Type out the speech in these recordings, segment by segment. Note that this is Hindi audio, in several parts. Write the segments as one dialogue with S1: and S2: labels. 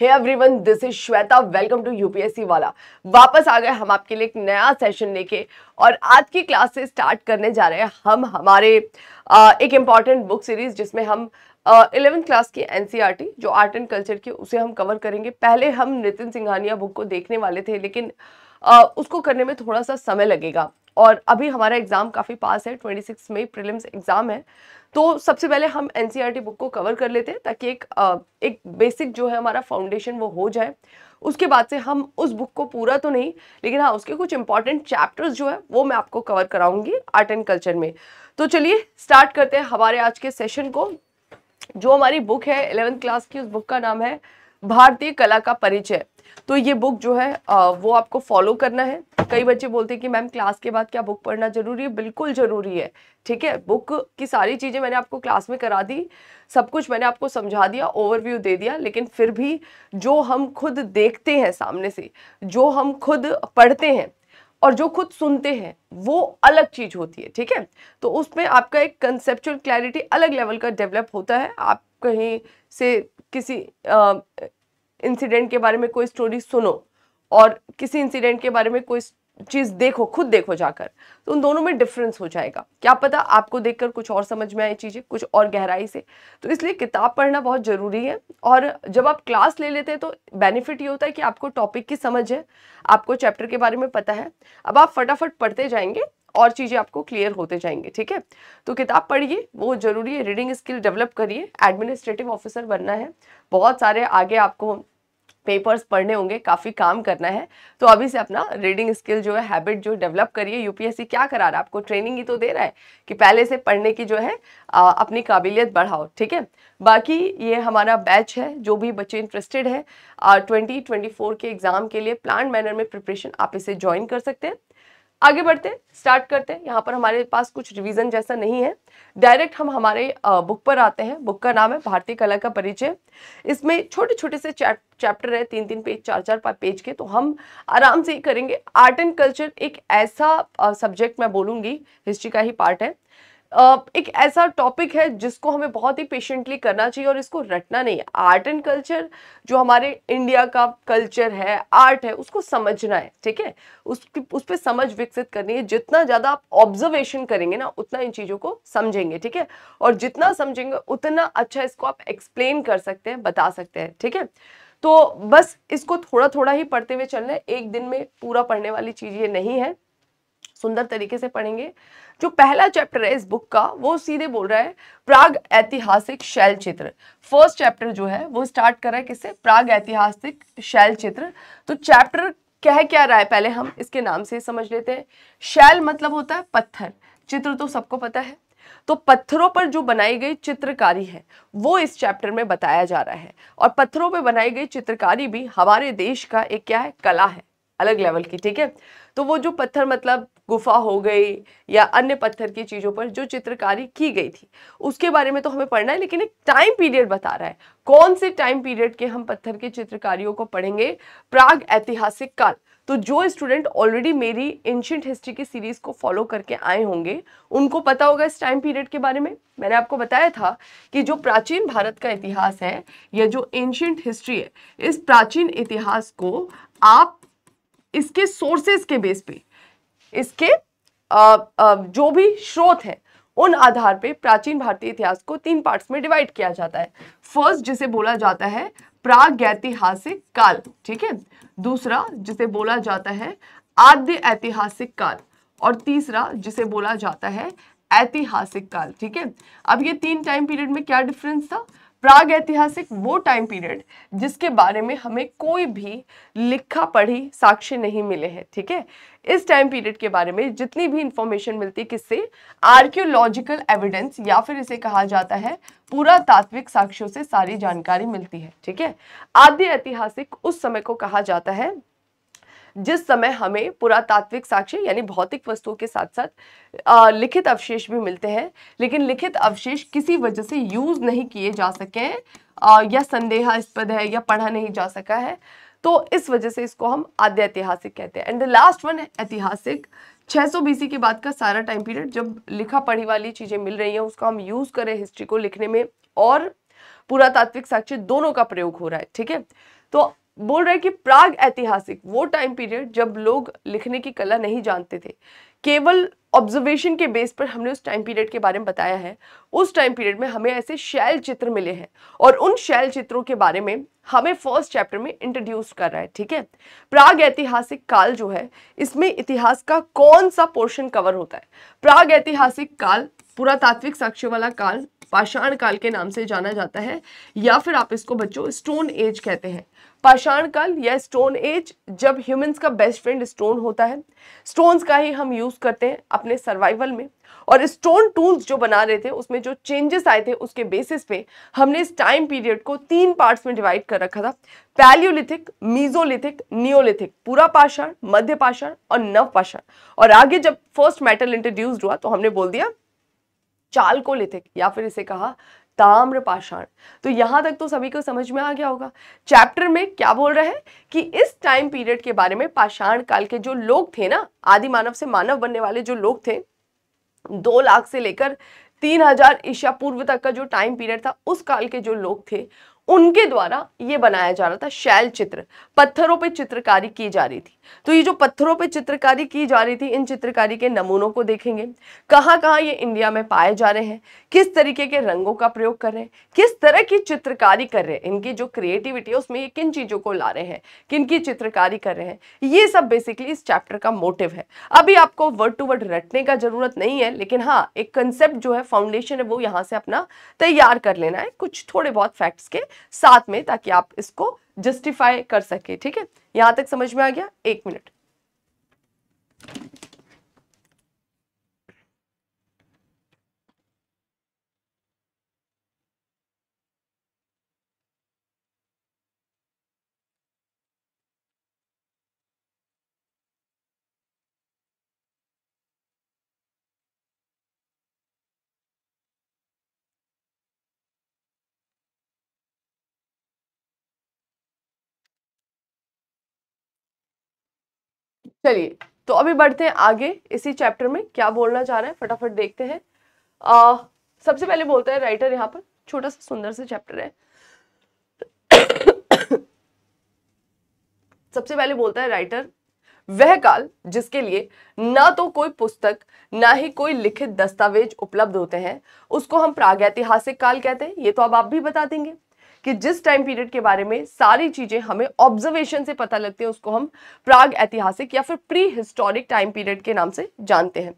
S1: Hey everyone this is Shweta welcome to UPSC वाला वापस आ गए हम आपके लिए एक नया सेशन लेके और आज की क्लास से स्टार्ट करने जा रहे हैं हम हमारे आ, एक इम्पॉर्टेंट बुक सीरीज जिसमें हम इलेवेंथ क्लास की एनसीईआरटी e जो आर्ट एंड कल्चर की उसे हम कवर करेंगे पहले हम नितिन सिंघानिया बुक को देखने वाले थे लेकिन उसको करने में थोड़ा सा समय लगेगा और अभी हमारा एग्ज़ाम काफ़ी पास है 26 में प्रीलिम्स एग्ज़ाम है तो सबसे पहले हम एन बुक e को कवर कर लेते हैं ताकि एक एक बेसिक जो है हमारा फाउंडेशन वो हो जाए उसके बाद से हम उस बुक को पूरा तो नहीं लेकिन हाँ उसके कुछ इंपॉर्टेंट चैप्टर्स जो है वो मैं आपको कवर कराऊंगी आर्ट एंड कल्चर में तो चलिए स्टार्ट करते हैं हमारे आज के सेशन को जो हमारी बुक है एलेवेंथ क्लास की उस बुक का नाम है भारतीय कला का परिचय तो ये बुक जो है वो आपको फॉलो करना है कई बच्चे बोलते हैं कि मैम क्लास के बाद क्या बुक पढ़ना ज़रूरी है बिल्कुल ज़रूरी है ठीक है बुक की सारी चीज़ें मैंने आपको क्लास में करा दी सब कुछ मैंने आपको समझा दिया ओवरव्यू दे दिया लेकिन फिर भी जो हम खुद देखते हैं सामने से जो हम खुद पढ़ते हैं और जो खुद सुनते हैं वो अलग चीज होती है ठीक है तो उसमें आपका एक कंसेप्चुअल क्लैरिटी अलग लेवल का डेवलप होता है आप कहीं से किसी इंसिडेंट के बारे में कोई स्टोरी सुनो और किसी इंसिडेंट के बारे में कोई चीज़ देखो खुद देखो जाकर तो उन दोनों में डिफरेंस हो जाएगा क्या पता आपको देखकर कुछ और समझ में आई चीज़ें कुछ और गहराई से तो इसलिए किताब पढ़ना बहुत ज़रूरी है और जब आप क्लास ले लेते हैं तो बेनिफिट ये होता है कि आपको टॉपिक की समझ है आपको चैप्टर के बारे में पता है अब आप फटाफट पढ़ते जाएंगे और चीज़ें आपको क्लियर होते जाएंगे ठीक है तो किताब पढ़िए वो ज़रूरी है रीडिंग स्किल डेवलप करिए एडमिनिस्ट्रेटिव ऑफिसर बनना है बहुत सारे आगे आपको पेपर्स पढ़ने होंगे काफ़ी काम करना है तो अभी से अपना रीडिंग स्किल जो है हैबिट जो डेवलप करिए यूपीएससी क्या करा रहा है आपको ट्रेनिंग ही तो दे रहा है कि पहले से पढ़ने की जो है आ, अपनी काबिलियत बढ़ाओ ठीक है बाकी ये हमारा बैच है जो भी बच्चे इंटरेस्टेड है ट्वेंटी ट्वेंटी के एग्ज़ाम के लिए प्लान मैनर में प्रिपरेशन आप इसे ज्वाइन कर सकते हैं आगे बढ़ते हैं स्टार्ट करते हैं यहाँ पर हमारे पास कुछ रिवीजन जैसा नहीं है डायरेक्ट हम हमारे बुक पर आते हैं बुक का नाम है भारतीय कला का परिचय इसमें छोटे छोटे से चैप्टर है तीन तीन पेज चार चार पाँच पेज के तो हम आराम से ही करेंगे आर्ट एंड कल्चर एक ऐसा सब्जेक्ट मैं बोलूँगी हिस्ट्री का ही पार्ट है एक ऐसा टॉपिक है जिसको हमें बहुत ही पेशेंटली करना चाहिए और इसको रटना नहीं है आर्ट एंड कल्चर जो हमारे इंडिया का कल्चर है आर्ट है उसको समझना है ठीक है उसकी उस पर समझ विकसित करनी है जितना ज़्यादा आप ऑब्जर्वेशन करेंगे ना उतना इन चीज़ों को समझेंगे ठीक है और जितना समझेंगे उतना अच्छा इसको आप एक्सप्लेन कर सकते हैं बता सकते हैं ठीक है तो बस इसको थोड़ा थोड़ा ही पढ़ते हुए चलना है एक दिन में पूरा पढ़ने वाली चीज़ ये नहीं है सुंदर तरीके से पढ़ेंगे जो पहला चैप्टर है इस बुक का वो सीधे बोल रहा है प्राग ऐतिहासिक शैल चित्र फर्स्ट चैप्टर जो है वो स्टार्ट कर रहा है किससे प्राग ऐतिहासिक शैल चित्र तो चैप्टर कह क्या रहा है पहले हम इसके नाम से समझ लेते हैं शैल मतलब होता है पत्थर चित्र तो सबको पता है तो पत्थरों पर जो बनाई गई चित्रकारी है वो इस चैप्टर में बताया जा रहा है और पत्थरों पर बनाई गई चित्रकारी भी हमारे देश का एक क्या है कला है अलग लेवल की ठीक है तो वो जो पत्थर मतलब गुफा हो गई या अन्य पत्थर की चीज़ों पर जो चित्रकारी की गई थी उसके बारे में तो हमें पढ़ना है लेकिन एक टाइम पीरियड बता रहा है कौन से टाइम पीरियड के हम पत्थर की चित्रकारियों को पढ़ेंगे प्राग ऐतिहासिक काल तो जो स्टूडेंट ऑलरेडी मेरी एंशियंट हिस्ट्री की सीरीज़ को फॉलो करके आए होंगे उनको पता होगा इस टाइम पीरियड के बारे में मैंने आपको बताया था कि जो प्राचीन भारत का इतिहास है या जो एंशियंट हिस्ट्री है इस प्राचीन इतिहास को आप इसके सोर्सेस के बेस पे इसके आ, आ, जो भी स्रोत है उन आधार पे प्राचीन भारतीय इतिहास को तीन पार्ट्स में डिवाइड किया जाता है फर्स्ट जिसे बोला जाता है प्रागैतिहासिक काल ठीक है दूसरा जिसे बोला जाता है आद्य ऐतिहासिक काल और तीसरा जिसे बोला जाता है ऐतिहासिक काल ठीक है अब ये तीन टाइम पीरियड में क्या डिफरेंस था प्राग ऐतिहासिक वो टाइम पीरियड जिसके बारे में हमें कोई भी लिखा पढ़ी साक्ष्य नहीं मिले हैं ठीक है थीके? इस टाइम पीरियड के बारे में जितनी भी इंफॉर्मेशन मिलती है किससे आर्क्योलॉजिकल एविडेंस या फिर इसे कहा जाता है पूरा तात्विक साक्ष्यों से सारी जानकारी मिलती है ठीक है आदि ऐतिहासिक उस समय को कहा जाता है जिस समय हमें पुरातात्विक साक्ष्य यानी भौतिक वस्तुओं के साथ साथ लिखित अवशेष भी मिलते हैं लेकिन लिखित अवशेष किसी वजह से यूज़ नहीं किए जा सके हैं या संदेहास्पद है या पढ़ा नहीं जा सका है तो इस वजह से इसको हम आद्य ऐतिहासिक कहते हैं एंड द लास्ट वन ऐतिहासिक 600 बीसी के बाद का सारा टाइम पीरियड जब लिखा पढ़ी वाली चीज़ें मिल रही हैं उसका हम यूज़ करें हिस्ट्री को लिखने में और पुरातात्विक साक्ष्य दोनों का प्रयोग हो रहा है ठीक है तो बोल रहा है कि प्राग ऐतिहासिक वो टाइम पीरियड जब लोग लिखने की कला नहीं जानते थे केवल ऑब्जर्वेशन के बेस पर हमने उस टाइम पीरियड के बारे में बताया है उस टाइम पीरियड में हमें ऐसे शैल चित्र मिले हैं और उन शैल चित्रों के बारे में हमें फर्स्ट चैप्टर में इंट्रोड्यूस कर रहा है ठीक है प्राग ऐतिहासिक काल जो है इसमें इतिहास का कौन सा पोर्शन कवर होता है प्राग ऐतिहासिक काल पुरातात्विक साक्ष्य वाला काल पाषाण काल के नाम से जाना जाता है या फिर आप इसको बच्चों स्टोन एज कहते हैं पाषाण काल या स्टोन एज जब ह्यूमंस का बेस्ट फ्रेंड स्टोन होता है स्टोन्स का ही हम यूज़ करते हैं अपने सर्वाइवल में और स्टोन टूल्स जो बना रहे थे उसमें जो चेंजेस आए थे उसके बेसिस पे हमने इस टाइम पीरियड को तीन पार्ट्स में डिवाइड कर रखा था पैलियोलिथिक मीजोलिथिक नियोलिथिक पूरा पाषाण मध्य पाषाण और नव पाषाण और आगे जब फर्स्ट मेटल इंट्रोड्यूस्ड हुआ तो हमने बोल दिया चालकोलिथिक या फिर इसे कहा ताम्र पाषाण तो यहाँ तक तो सभी को समझ में आ गया होगा चैप्टर में क्या बोल रहे हैं कि इस टाइम पीरियड के बारे में पाषाण काल के जो लोग थे ना आदि मानव से मानव बनने वाले जो लोग थे दो लाख से लेकर तीन हजार ईशा पूर्व तक का जो टाइम पीरियड था उस काल के जो लोग थे उनके द्वारा ये बनाया जा रहा था शैल चित्र पत्थरों पे चित्रकारी की जा रही थी तो ये जो पत्थरों पे चित्रकारी की जा रही थी इन चित्रकारी के नमूनों को देखेंगे कहाँ कहाँ ये इंडिया में पाए जा रहे हैं किस तरीके के रंगों का प्रयोग कर रहे हैं किस तरह की चित्रकारी कर रहे हैं इनकी जो क्रिएटिविटी है उसमें ये किन चीज़ों को ला रहे हैं किन की चित्रकारी कर रहे हैं ये सब बेसिकली इस चैप्टर का मोटिव है अभी आपको वर्ड टू वर्ड रटने का ज़रूरत नहीं है लेकिन हाँ एक कंसेप्ट जो है फाउंडेशन है वो यहाँ से अपना तैयार कर लेना है कुछ थोड़े बहुत फैक्ट्स के साथ में ताकि आप इसको जस्टिफाई कर सके ठीक है यहां तक समझ में आ गया एक मिनट चलिए तो अभी बढ़ते हैं आगे इसी चैप्टर में क्या बोलना चाह रहे हैं फटाफट देखते हैं आ, सबसे पहले बोलता है राइटर यहाँ पर छोटा सा सुंदर सा चैप्टर है सबसे पहले बोलता है राइटर वह काल जिसके लिए ना तो कोई पुस्तक ना ही कोई लिखित दस्तावेज उपलब्ध होते हैं उसको हम प्रागैतिहासिक काल कहते हैं ये तो अब आप भी बता देंगे कि जिस टाइम पीरियड के बारे में सारी चीज़ें हमें ऑब्जर्वेशन से पता लगती हैं उसको हम प्राग ऐतिहासिक या फिर प्री हिस्टोरिक टाइम पीरियड के नाम से जानते हैं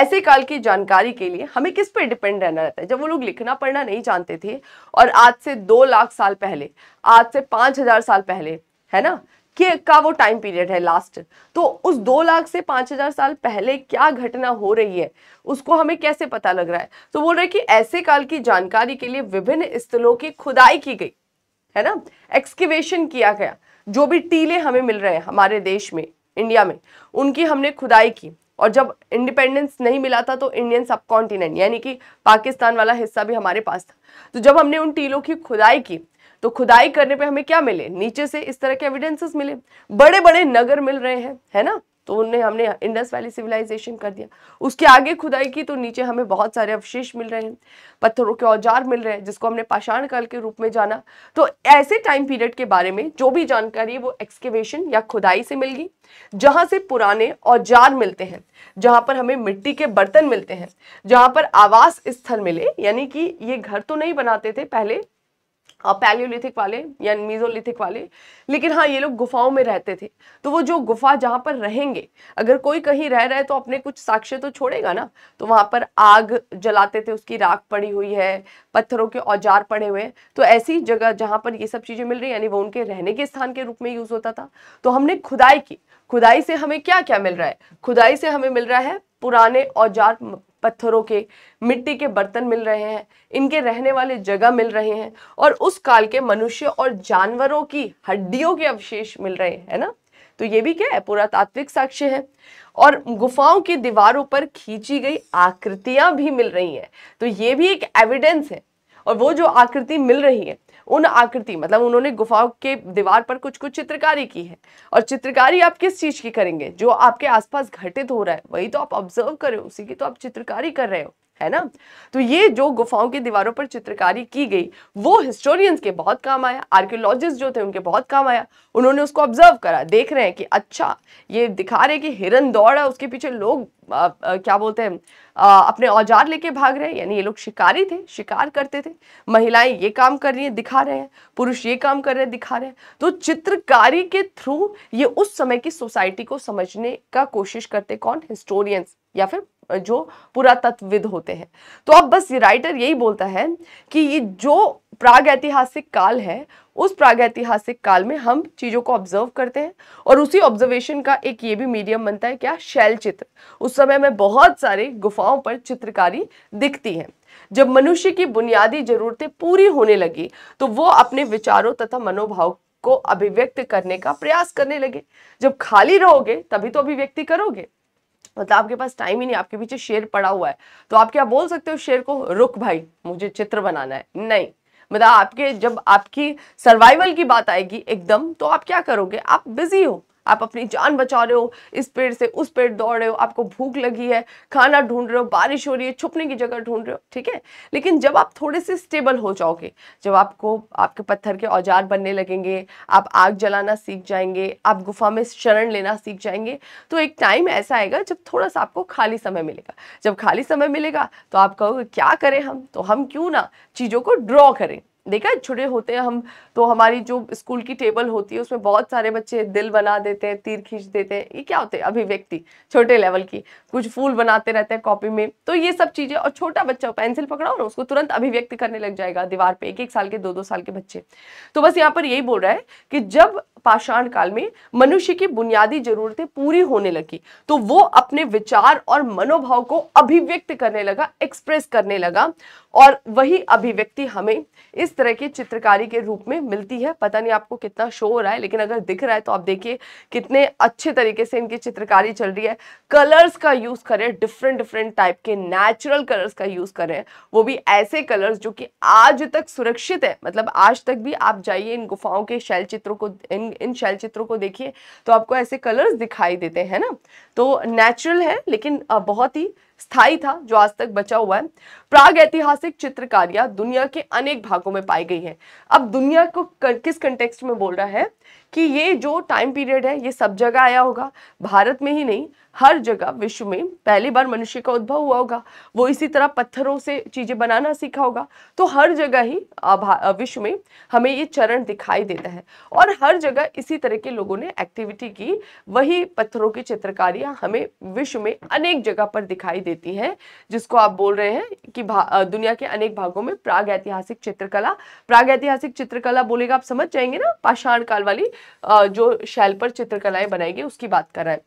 S1: ऐसे काल की जानकारी के लिए हमें किस पे डिपेंड रहना रहता है जब वो लोग लिखना पढ़ना नहीं जानते थे और आज से दो लाख साल पहले आज से पांच हजार साल पहले है ना कि का वो टाइम पीरियड है लास्ट तो उस दो लाख से पाँच हज़ार साल पहले क्या घटना हो रही है उसको हमें कैसे पता लग रहा है तो बोल रहे कि ऐसे काल की जानकारी के लिए विभिन्न स्थलों की खुदाई की गई है ना एक्सकेवेशन किया गया जो भी टीले हमें मिल रहे हैं हमारे देश में इंडिया में उनकी हमने खुदाई की और जब इंडिपेंडेंस नहीं मिला था तो इंडियन सब कॉन्टिनेंट यानी कि पाकिस्तान वाला हिस्सा भी हमारे पास था तो जब हमने उन टीलों की खुदाई की तो खुदाई करने पे हमें क्या मिले नीचे से इस तरह के एविडेंसेस मिले बड़े बड़े नगर मिल रहे हैं है ना तो उन्हें हमने इंडस वैली सिविलाइजेशन कर दिया उसके आगे खुदाई की तो नीचे हमें बहुत सारे अवशेष मिल रहे हैं पत्थरों के औजार मिल रहे हैं जिसको हमने पाषाण काल के रूप में जाना तो ऐसे टाइम पीरियड के बारे में जो भी जानकारी है वो एक्सकेवेशन या खुदाई से मिलगी जहाँ से पुराने औजार मिलते हैं जहाँ पर हमें मिट्टी के बर्तन मिलते हैं जहाँ पर आवास स्थल मिले यानी कि ये घर तो नहीं बनाते थे पहले हाँ, पैलियोलिथिक वाले या मीजोलिथिक वाले लेकिन हाँ ये लोग गुफाओं में रहते थे तो वो जो गुफा जहाँ पर रहेंगे अगर कोई कहीं रह रहा है तो अपने कुछ साक्ष्य तो छोड़ेगा ना तो वहाँ पर आग जलाते थे उसकी राख पड़ी हुई है पत्थरों के औजार पड़े हुए हैं तो ऐसी जगह जहाँ पर ये सब चीज़ें मिल रही यानी वो उनके रहने के स्थान के रूप में यूज़ होता था तो हमने खुदाई की खुदाई से हमें क्या क्या मिल रहा है खुदाई से हमें मिल रहा है पुराने औजार पत्थरों के मिट्टी के बर्तन मिल रहे हैं इनके रहने वाले जगह मिल रहे हैं और उस काल के मनुष्य और जानवरों की हड्डियों के अवशेष मिल रहे हैं है ना तो ये भी क्या है पुरातात्विक साक्ष्य है और गुफाओं की दीवारों पर खींची गई आकृतियां भी मिल रही हैं तो ये भी एक एविडेंस है और वो जो आकृति मिल रही है उन आकृति मतलब उन्होंने गुफाओं के दीवार पर कुछ कुछ चित्रकारी की है और चित्रकारी आप किस चीज़ की करेंगे जो आपके आसपास घटित हो रहा है वही तो आप ऑब्जर्व करें उसी की तो आप चित्रकारी कर रहे हो है ना तो ये जो गुफाओं की दीवारों पर चित्रकारी की गई वो हिस्टोरियंस के बहुत काम आया आर्कियोलॉजिस्ट जो थे उनके बहुत काम आया उन्होंने उसको ऑब्जर्व करा देख रहे हैं कि अच्छा ये दिखा रहे हैं कि हिरन दौड़ है उसके पीछे लोग आ, आ, क्या बोलते हैं आ, अपने औजार लेके भाग रहे हैं यानी ये लोग शिकारी थे शिकार करते थे महिलाएं ये काम कर रही हैं दिखा रहे हैं पुरुष ये काम कर रहे हैं दिखा रहे हैं तो चित्रकारी के थ्रू ये उस समय की सोसाइटी को समझने का कोशिश करते कौन हिस्टोरियंस या फिर जो पुरातत्वविद होते हैं तो अब बस ये राइटर यही बोलता है कि ये जो प्रागैतिहासिक काल है उस प्रागैतिहासिक काल में हम चीज़ों को ऑब्जर्व करते हैं और उसी ऑब्जर्वेशन का एक ये भी मीडियम बनता है क्या शैल चित्र उस समय में बहुत सारे गुफाओं पर चित्रकारी दिखती है जब मनुष्य की बुनियादी जरूरतें पूरी होने लगी तो वो अपने विचारों तथा मनोभाव को अभिव्यक्त करने का प्रयास करने लगे जब खाली रहोगे तभी तो अभिव्यक्ति करोगे मतलब आपके पास टाइम ही नहीं आपके पीछे शेर पड़ा हुआ है तो आप क्या बोल सकते हो शेर को रुक भाई मुझे चित्र बनाना है नहीं मतलब आपके जब आपकी सर्वाइवल की बात आएगी एकदम तो आप क्या करोगे आप बिजी हो आप अपनी जान बचा रहे हो इस पेड़ से उस पेड़ दौड़ रहे हो आपको भूख लगी है खाना ढूंढ रहे हो बारिश हो रही है छुपने की जगह ढूंढ रहे हो ठीक है लेकिन जब आप थोड़े से स्टेबल हो जाओगे जब आपको आपके पत्थर के औजार बनने लगेंगे आप आग जलाना सीख जाएंगे आप गुफा में शरण लेना सीख जाएंगे तो एक टाइम ऐसा आएगा जब थोड़ा सा आपको खाली समय मिलेगा जब खाली समय मिलेगा तो आप कहोगे क्या करें हम तो हम क्यों ना चीज़ों को ड्रॉ करें देखा छोटे होते हैं हम तो हमारी जो स्कूल की टेबल होती है उसमें बहुत सारे बच्चे दिल बना देते हैं तीर खींच देते हैं ये क्या होते हैं अभिव्यक्ति छोटे लेवल की कुछ फूल बनाते रहते हैं कॉपी में तो ये सब चीज़ें और छोटा बच्चा पेंसिल पकड़ा और उसको तुरंत अभिव्यक्ति करने लग जाएगा दीवार पे एक एक साल के दो दो साल के बच्चे तो बस यहाँ पर यही बोल रहा है कि जब पाषाण काल में मनुष्य की बुनियादी जरूरतें पूरी होने लगी तो वो अपने विचार और मनोभाव को अभिव्यक्त करने लगा एक्सप्रेस करने लगा और वही अभिव्यक्ति हमें इस तरह की चित्रकारी के रूप में मिलती है पता नहीं आपको कितना शो हो रहा है लेकिन अगर दिख रहा है तो आप देखिए कितने अच्छे तरीके से इनकी चित्रकारी चल रही है कलर्स का यूज़ करें डिफरेंट डिफरेंट टाइप के नेचुरल कलर्स का यूज़ करें वो भी ऐसे कलर्स जो कि आज तक सुरक्षित है मतलब आज तक भी आप जाइए इन गुफाओं के शैल चित्रों को इन इन शैल चित्रों को देखिए तो आपको ऐसे कलर्स दिखाई देते हैं ना तो नेचुरल है लेकिन बहुत ही स्थाई था जो आज तक बचा हुआ है प्राग ऐतिहासिक चित्रकारियां दुनिया के अनेक भागों में पाई गई है अब दुनिया को किस कंटेक्स्ट में बोल रहा है कि ये जो टाइम पीरियड है ये सब जगह आया होगा भारत में ही नहीं हर जगह विश्व में पहली बार मनुष्य का उद्भव हुआ होगा वो इसी तरह पत्थरों से चीज़ें बनाना सीखा होगा तो हर जगह ही विश्व में हमें ये चरण दिखाई देता है और हर जगह इसी तरह के लोगों ने एक्टिविटी की वही पत्थरों की चित्रकारियां हमें विश्व में अनेक जगह पर दिखाई देती है जिसको आप बोल रहे हैं कि दुनिया के अनेक भागों में प्राग ऐतिहासिक चित्रकला प्राग ऐतिहासिक चित्रकला बोलेगा आप समझ जाएंगे ना पाषाण काल वाले वाली जो शैल पर चित्रकलाएं बनाएगी उसकी बात कर रहा है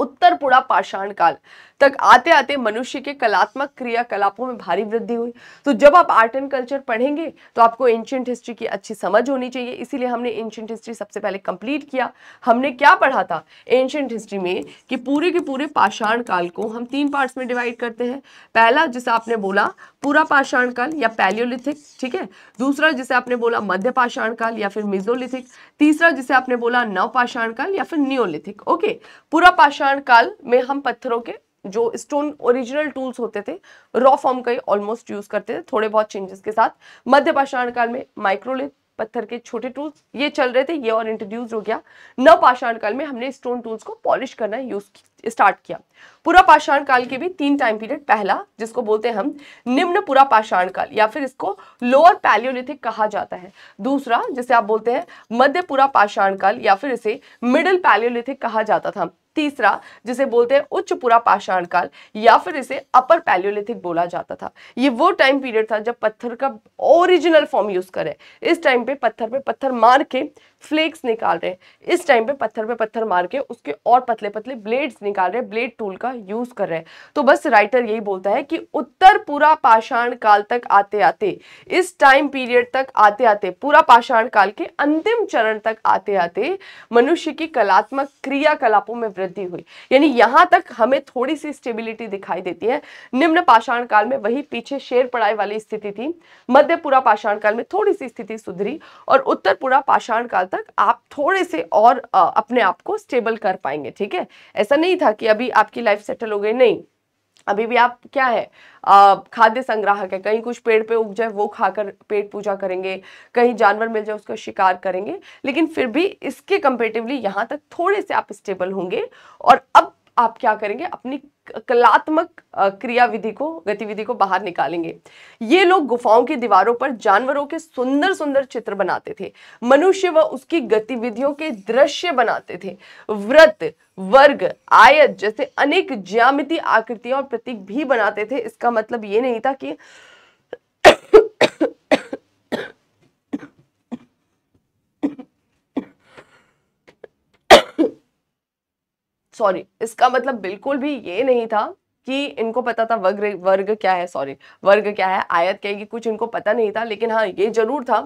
S1: उत्तर पूरा पाषाण काल तक आते आते मनुष्य के कलात्मक क्रियाकलापों में भारी वृद्धि हुई तो जब आप आर्ट एंड कल्चर पढ़ेंगे तो आपको एंशियंट हिस्ट्री की अच्छी समझ होनी चाहिए इसीलिए हमने एंशियंट हिस्ट्री सबसे पहले कंप्लीट किया हमने क्या पढ़ा था एंशियंट हिस्ट्री में कि पूरे के पूरे पाषाण काल को हम तीन पार्ट्स में डिवाइड करते हैं पहला जिसे आपने बोला पूरा पाषाण काल या पैलियोलिथिक ठीक है दूसरा जिसे आपने बोला मध्य पाषाण काल या फिर मिजोलिथिक तीसरा जिसे आपने बोला नव पाषाण काल या फिर नियोलिथिक ओके पूरा पाषाण पाषाण काल में हम पत्थरों के जो स्टोन ओरिजिनल टूल्स होते थे रॉ फॉर्म का ही ऑलमोस्ट यूज करते थे थोड़े बहुत चेंजेस के साथ मध्य पाषाण काल में माइक्रोलिथ पत्थर के छोटे टूल्स ये चल रहे थे ये और इंट्रोड्यूस हो गया नव पाषाण काल में हमने स्टोन टूल्स को पॉलिश करना यूज स्टार्ट किया पूरा पाषाण काल के भी तीन टाइम पीरियड पहला जिसको बोलते हैं हम निम्न पूरा पाषाण काल या फिर इसको लोअर पैलियोलिथिक कहा जाता है दूसरा जिसे आप बोलते हैं मध्य पूरा पाषाण काल या फिर इसे मिडिल पैलियोलिथिक कहा जाता था तीसरा जिसे बोलते हैं उच्च पुरा पाषाण काल या फिर इसे अपर पैलियोलिथिक बोला जाता था ये वो टाइम पीरियड था जब पत्थर का ओरिजिनल फॉर्म यूज करे इस टाइम पे पत्थर पे पत्थर मार के फ्लेक्स निकाल रहे हैं इस टाइम पे पत्थर पे पत्थर मार के उसके और पतले पतले ब्लेड्स निकाल रहे हैं ब्लेड टूल का यूज कर रहे हैं तो बस राइटर यही बोलता है कि उत्तर पूरा पाषाण काल तक आते आते इस टाइम पीरियड तक आते आते पूरा पाषाण काल के अंतिम चरण तक आते आते मनुष्य की कलात्मक क्रियाकलापों में वृद्धि हुई यानी यहाँ तक हमें थोड़ी सी स्टेबिलिटी दिखाई देती है निम्न पाषाण काल में वही पीछे शेर पड़ाई वाली स्थिति थी मध्य पूरा पाषाण काल में थोड़ी सी स्थिति सुधरी और उत्तर पूरा पाषाण काल तक आप थोड़े से और अपने आप को स्टेबल कर पाएंगे ठीक है ऐसा नहीं था कि अभी आपकी लाइफ सेटल हो गई नहीं अभी भी आप क्या है खाद्य संग्राहक है कहीं कुछ पेड़ पे उग जाए वो खाकर पेट पूजा करेंगे कहीं जानवर मिल जाए उसका शिकार करेंगे लेकिन फिर भी इसके कंपेटिवली यहाँ तक थोड़े से आप स्टेबल होंगे और अब आप क्या करेंगे अपनी कलात्मक क्रियाविधि को गतिविधि को बाहर निकालेंगे ये लोग गुफाओं की दीवारों पर जानवरों के सुंदर सुंदर चित्र बनाते थे मनुष्य व उसकी गतिविधियों के दृश्य बनाते थे व्रत वर्ग आयत जैसे अनेक ज्यामिति आकृतियां और प्रतीक भी बनाते थे इसका मतलब ये नहीं था कि सॉरी इसका मतलब बिल्कुल भी ये नहीं था कि इनको पता था वर्ग वर्ग क्या है सॉरी वर्ग क्या है आयत क्या है कि कुछ इनको पता नहीं था लेकिन हाँ ये जरूर था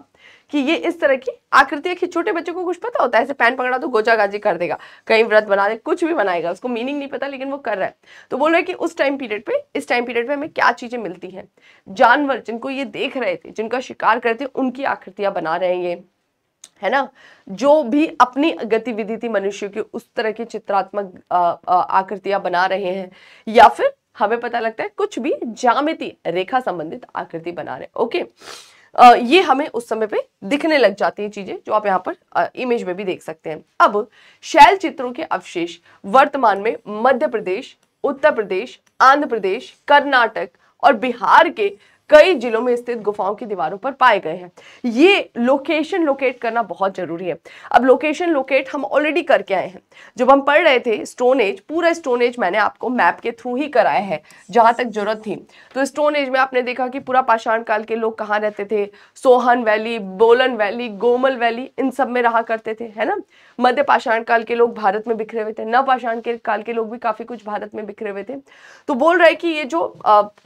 S1: कि ये इस तरह की आकृति है कि छोटे बच्चों को कुछ पता होता है ऐसे पैन पकड़ा तो गोचा गाजी कर देगा कहीं व्रत बना दे कुछ भी बनाएगा उसको मीनिंग नहीं पता लेकिन वो कर रहा है तो बोल रहे कि उस टाइम पीरियड पे इस टाइम पीरियड पे हमें क्या चीज़ें मिलती हैं जानवर जिनको ये देख रहे थे जिनका शिकार करते उनकी आकृतियाँ बना रहे हैं ये है ना जो भी अपनी गतिविधि थी मनुष्य की उस तरह की चित्रात्मक आकृतियां बना रहे हैं या फिर हमें पता लगता है कुछ भी जामिति रेखा संबंधित आकृति बना रहे ओके आ, ये हमें उस समय पे दिखने लग जाती है चीजें जो आप यहाँ पर आ, इमेज में भी देख सकते हैं अब शैल चित्रों के अवशेष वर्तमान में मध्य प्रदेश उत्तर प्रदेश आंध्र प्रदेश कर्नाटक और बिहार के कई जिलों में स्थित गुफाओं की दीवारों पर पाए गए हैं ये लोकेशन लोकेट करना बहुत जरूरी है अब लोकेशन लोकेट हम ऑलरेडी करके आए हैं जब हम पढ़ रहे थे स्टोन एज पूरा स्टोन एज मैंने आपको मैप के थ्रू ही कराया है जहां तक जरूरत थी तो स्टोन एज में आपने देखा कि पूरा पाषाण काल के लोग कहाँ रहते थे Sohan valley Bolan valley Gomal valley इन सब में रहा करते थे है ना मध्य पाषाण काल के लोग भारत में बिखरे हुए थे नव पाषाण के काल के लोग भी काफ़ी कुछ भारत में बिखरे हुए थे तो बोल रहे कि ये जो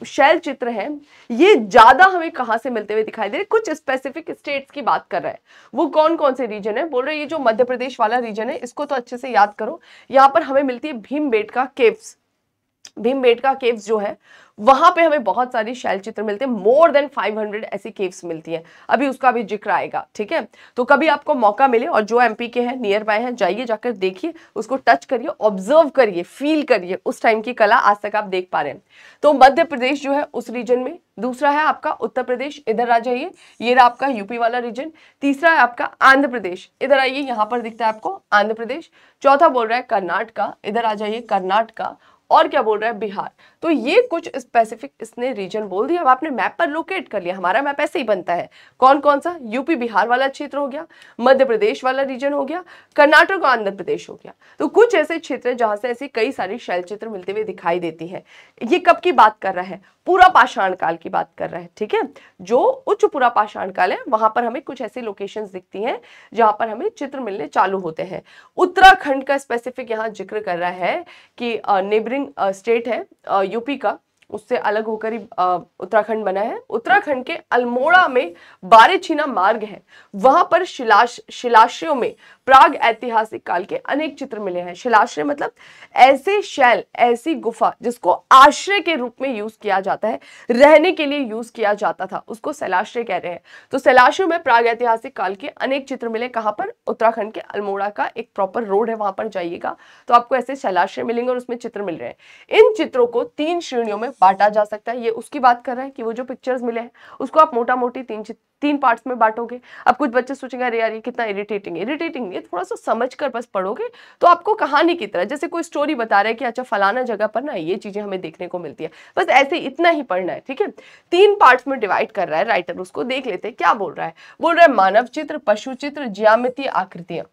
S1: शैल चित्र है ये ज्यादा हमें कहां से मिलते हुए दिखाई दे रहे कुछ स्पेसिफिक स्टेट्स की बात कर रहा है वो कौन कौन से रीजन है बोल रहे ये जो मध्य प्रदेश वाला रीजन है इसको तो अच्छे से याद करो यहाँ पर हमें मिलती है भीम का केव्स भीमबेटका केव्स जो है वहाँ पे हमें बहुत सारी शैल चित्र मिलते हैं मोर देन 500 ऐसी केव्स मिलती हैं अभी उसका भी जिक्र आएगा ठीक है तो कभी आपको मौका मिले और जो एमपी के हैं नियर बाय हैं जाइए जाकर देखिए उसको टच करिए ऑब्जर्व करिए फील करिए उस टाइम की कला आज तक आप देख पा रहे हैं तो मध्य प्रदेश जो है उस रीजन में दूसरा है आपका उत्तर प्रदेश इधर आ जाइए ये रहा आपका यूपी वाला रीजन तीसरा है आपका आंध्र प्रदेश इधर आइए यहाँ पर दिखता है आपको आंध्र प्रदेश चौथा बोल रहा है कर्नाटका इधर आ जाइए कर्नाटका और क्या बोल रहा है बिहार तो ये कुछ स्पेसिफिक इसने रीजन बोल दिया अब आपने मैप पर लोकेट कर लिया हमारा मैप ऐसे ही बनता है कौन कौन सा यूपी बिहार वाला क्षेत्र हो गया मध्य प्रदेश वाला रीजन हो गया कर्नाटक और आंध्र प्रदेश हो गया तो कुछ ऐसे क्षेत्र जहां से ऐसी कई सारी शैल चित्र मिलते हुए दिखाई देती है ये कब की बात कर रहा है पूरा पाषाण काल की बात कर रहा है ठीक है जो उच्च पूरा पाषाण काल है वहां पर हमें कुछ ऐसी लोकेशंस दिखती हैं जहां पर हमें चित्र मिलने चालू होते हैं उत्तराखंड का स्पेसिफिक यहाँ जिक्र कर रहा है कि नेबरिंग स्टेट है यूपी का उससे अलग होकर ही उत्तराखंड बना है उत्तराखंड के अल्मोड़ा में बारेछीना मार्ग है वहां पर शिलाश शिलाशयों में प्राग ऐतिहासिक काल के अनेक चित्र मिले हैं शिलाश्रय मतलब ऐसे शैल ऐसी गुफा जिसको आश्रय के रूप में यूज किया जाता है रहने के लिए यूज किया जाता था उसको शैलाश्रय कह रहे हैं तो शैलाश्रय में प्राग ऐतिहासिक काल के अनेक चित्र मिले कहाँ पर उत्तराखंड के अल्मोड़ा का एक प्रॉपर रोड है वहां पर जाइएगा तो आपको ऐसे शैलाश्रय मिलेंगे और उसमें चित्र मिल रहे हैं इन चित्रों को तीन श्रेणियों में बांटा जा सकता है ये उसकी बात कर रहे हैं कि वो जो पिक्चर्स मिले हैं उसको आप मोटा मोटी तीन तीन पार्ट्स में बांटोगे अब कुछ बच्चे सोचेंगे अरे यार ये कितना इरिटेटिंग इरिटेटिंग नहीं थोड़ा सा समझ कर बस पढ़ोगे तो आपको कहानी की तरह जैसे कोई स्टोरी बता रहा है कि अच्छा फलाना जगह पर ना ये चीज़ें हमें देखने को मिलती है बस ऐसे इतना ही पढ़ना है ठीक है तीन पार्ट्स में डिवाइड कर रहा है राइटर उसको देख लेते हैं क्या बोल रहा है बोल रहा है मानव चित्र पशु चित्र ज्यामिति आकृतियां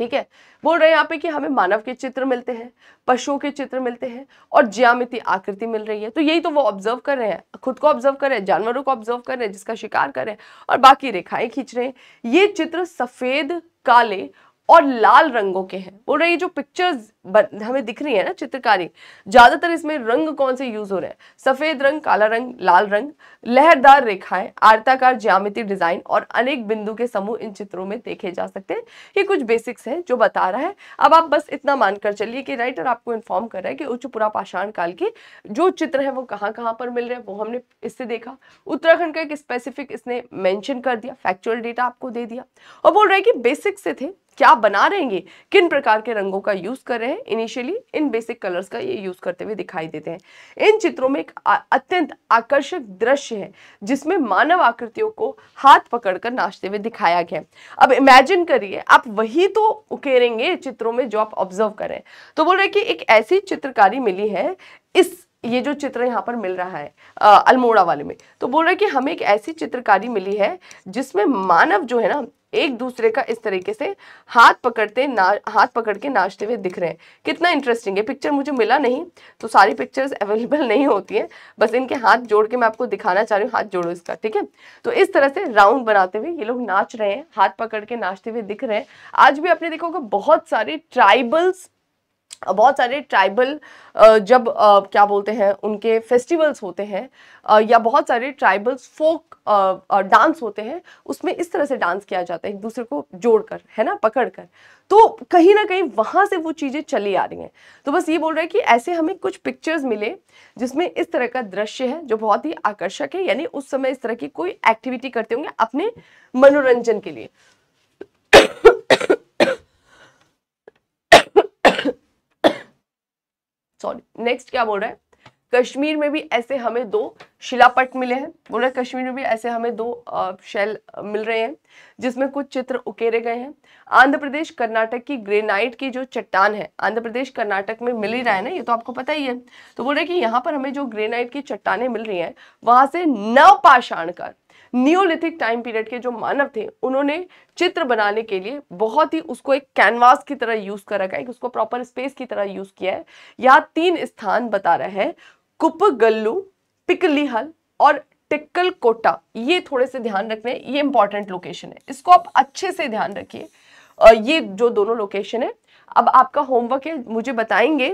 S1: ठीक है बोल रहे हैं यहाँ पे कि हमें मानव के चित्र मिलते हैं पशुओं के चित्र मिलते हैं और ज्यामिति आकृति मिल रही है तो यही तो वो ऑब्जर्व कर रहे हैं खुद को ऑब्जर्व कर रहे हैं जानवरों को ऑब्जर्व कर रहे हैं जिसका शिकार कर रहे हैं और बाकी रेखाएं खींच रहे हैं ये चित्र सफेद काले और लाल रंगों के हैं बोल रहे हैं जो पिक्चर्स हमें दिख रही है ना चित्रकारी ज़्यादातर इसमें रंग कौन से यूज़ हो रहे हैं सफ़ेद रंग काला रंग लाल रंग लहरदार रेखाएं आर्ताकार ज्यामिति डिज़ाइन और अनेक बिंदु के समूह इन चित्रों में देखे जा सकते हैं ये कुछ बेसिक्स हैं जो बता रहा है अब आप बस इतना मानकर चलिए कि राइटर आपको इन्फॉर्म कर रहा है कि पुरा पाषाण काल के जो चित्र है वो कहाँ कहाँ पर मिल रहे हैं वो हमने इससे देखा उत्तराखंड का एक स्पेसिफिक इसने मैंशन कर दिया फैक्चुअल डेटा आपको दे दिया और बोल रहे हैं कि बेसिक्स से थे क्या बना रहेंगे किन प्रकार के रंगों का यूज़ कर रहे हैं हैं इनिशियली इन बेसिक कलर्स का ये यूज़ करते हुए दिखाई देते हैं इन चित्रों में एक अत्यंत आकर्षक दृश्य है जिसमें मानव आकृतियों को हाथ पकड़कर नाचते हुए दिखाया गया अब इमेजिन करिए आप वही तो उकेरेंगे चित्रों में जो आप ऑब्जर्व करें तो बोल रहे कि एक ऐसी चित्रकारी मिली है इस ये जो चित्र यहाँ पर मिल रहा है अल्मोड़ा वाले में तो बोल रहे कि हमें एक ऐसी चित्रकारी मिली है जिसमें मानव जो है ना एक दूसरे का इस तरीके से हाथ पकड़ते हाथ पकड़ के नाचते हुए दिख रहे हैं कितना इंटरेस्टिंग है पिक्चर मुझे मिला नहीं तो सारी पिक्चर्स अवेलेबल नहीं होती हैं बस इनके हाथ जोड़ के मैं आपको दिखाना चाह रही हूँ हाथ जोड़ो इसका ठीक है तो इस तरह से राउंड बनाते हुए ये लोग नाच रहे हैं हाथ पकड़ के नाचते हुए दिख रहे हैं आज भी आपने देखा होगा बहुत सारे ट्राइबल्स बहुत सारे ट्राइबल जब क्या बोलते हैं उनके फेस्टिवल्स होते हैं या बहुत सारे ट्राइबल्स फोक डांस होते हैं उसमें इस तरह से डांस किया जाता है एक दूसरे को जोड़कर है ना पकड़कर तो कहीं ना कहीं वहाँ से वो चीज़ें चली आ रही हैं तो बस ये बोल रहा है कि ऐसे हमें कुछ पिक्चर्स मिले जिसमें इस तरह का दृश्य है जो बहुत ही आकर्षक है यानी उस समय इस तरह की कोई एक्टिविटी करते होंगे अपने मनोरंजन के लिए सॉरी नेक्स्ट क्या बोल रहा है कश्मीर में भी ऐसे हमें दो शिलापट मिले हैं बोल रहे कश्मीर में भी ऐसे हमें दो शैल मिल रहे हैं जिसमें कुछ चित्र उकेरे गए हैं आंध्र प्रदेश कर्नाटक की ग्रेनाइट की जो चट्टान है आंध्र प्रदेश कर्नाटक में मिल ही रहा है ना ये तो आपको पता ही है तो बोल रहे कि यहाँ पर हमें जो ग्रेनाइट की चट्टाने मिल रही है वहाँ से नवपाषाण कर नियोलिथिक टाइम पीरियड के जो मानव थे उन्होंने चित्र बनाने के लिए बहुत ही उसको एक कैनवास की तरह यूज़ कर रखा है कि उसको प्रॉपर स्पेस की तरह यूज़ किया है यहाँ तीन स्थान बता रहे हैं कुपगल्लू पिकलीहल और टिक्कल कोटा ये थोड़े से ध्यान रखने ये इंपॉर्टेंट लोकेशन है इसको आप अच्छे से ध्यान रखिए ये जो दोनों लोकेशन है अब आपका होमवर्क है मुझे बताएंगे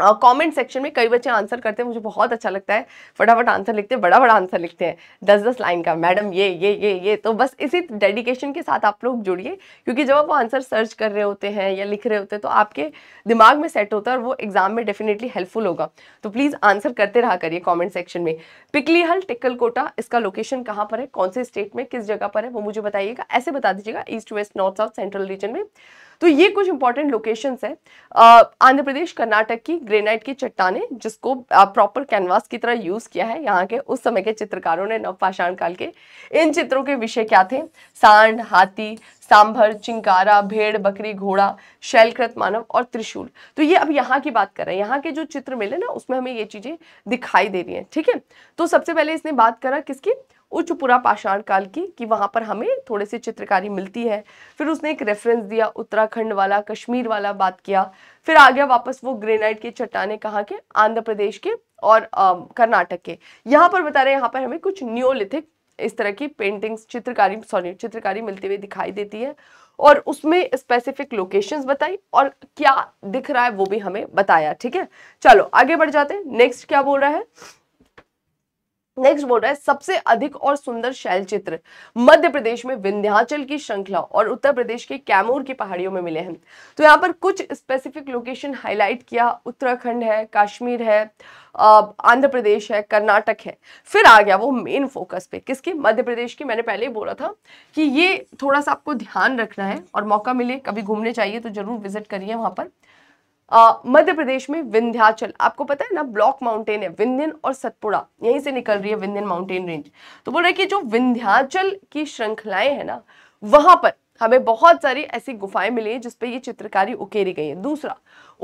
S1: कमेंट uh, सेक्शन में कई बच्चे आंसर करते हैं मुझे बहुत अच्छा लगता है फटाफट आंसर लिखते हैं बड़ा बड़ा आंसर लिखते हैं दस दस लाइन का मैडम ये ये ये ये तो बस इसी डेडिकेशन के साथ आप लोग जुड़िए क्योंकि जब आप आंसर सर्च कर रहे होते हैं या लिख रहे होते हैं तो आपके दिमाग में सेट होता है और वो एग्जाम में डेफिनेटली हेल्पफुल होगा तो प्लीज़ आंसर करते रहा करिए कॉमेंट सेक्शन में पिकली हल टिक्कल कोटा इसका लोकेशन कहाँ पर है कौन से स्टेट में किस जगह पर है वो मुझे बताइएगा ऐसे बता दीजिएगा east west north south central region में तो ये कुछ इंपॉर्टेंट लोकेशंस हैं आंध्र प्रदेश कर्नाटक की ग्रेनाइट की चट्टाने जिसको प्रॉपर कैनवास की तरह यूज़ किया है यहाँ के उस समय के चित्रकारों ने नवपाषाण काल के इन चित्रों के विषय क्या थे सांड हाथी सांभर चिंकारा भेड़ बकरी घोड़ा शैलकृत मानव और त्रिशूल तो ये अब यहाँ की बात कर रहे हैं यहाँ के जो चित्र मिले ना उसमें हमें ये चीज़ें दिखाई दे रही हैं ठीक है तो सबसे पहले इसने बात करा किसकी उच्चपुरा पाषाण काल की कि वहाँ पर हमें थोड़े से चित्रकारी मिलती है फिर उसने एक रेफरेंस दिया उत्तराखंड वाला कश्मीर वाला बात किया फिर आ गया वापस वो ग्रेनाइट की चट्टाने कहाँ के आंध्र प्रदेश के और कर्नाटक के यहाँ पर बता रहे हैं यहाँ पर हमें कुछ न्योलिथिक इस तरह की पेंटिंग्स चित्रकारी सॉरी चित्रकारी मिलती हुई दिखाई देती है और उसमें स्पेसिफिक लोकेशंस बताई और क्या दिख रहा है वो भी हमें बताया ठीक है चलो आगे बढ़ जाते हैं नेक्स्ट क्या बोल रहा है नेक्स्ट बोल रहा है सबसे अधिक और सुंदर शैल चित्र मध्य प्रदेश में विंध्याचल की श्रृंखला और उत्तर प्रदेश के कैमूर की पहाड़ियों में मिले हैं तो यहाँ पर कुछ स्पेसिफिक लोकेशन हाईलाइट किया उत्तराखंड है कश्मीर है आंध्र प्रदेश है कर्नाटक है फिर आ गया वो मेन फोकस पे किसकी मध्य प्रदेश की मैंने पहले ही बोला था कि ये थोड़ा सा आपको ध्यान रखना है और मौका मिले कभी घूमने चाहिए तो जरूर विजिट करिए वहाँ पर मध्य प्रदेश में विंध्याचल आपको पता है ना ब्लॉक माउंटेन है विंध्यन और सतपुड़ा यहीं से निकल रही है विंध्यन माउंटेन रेंज तो बोल रहे कि जो विंध्याचल की श्रृंखलाएं है ना वहां पर हमें बहुत सारी ऐसी गुफाएं मिली हैं जिसपे ये चित्रकारी उकेरी गई है दूसरा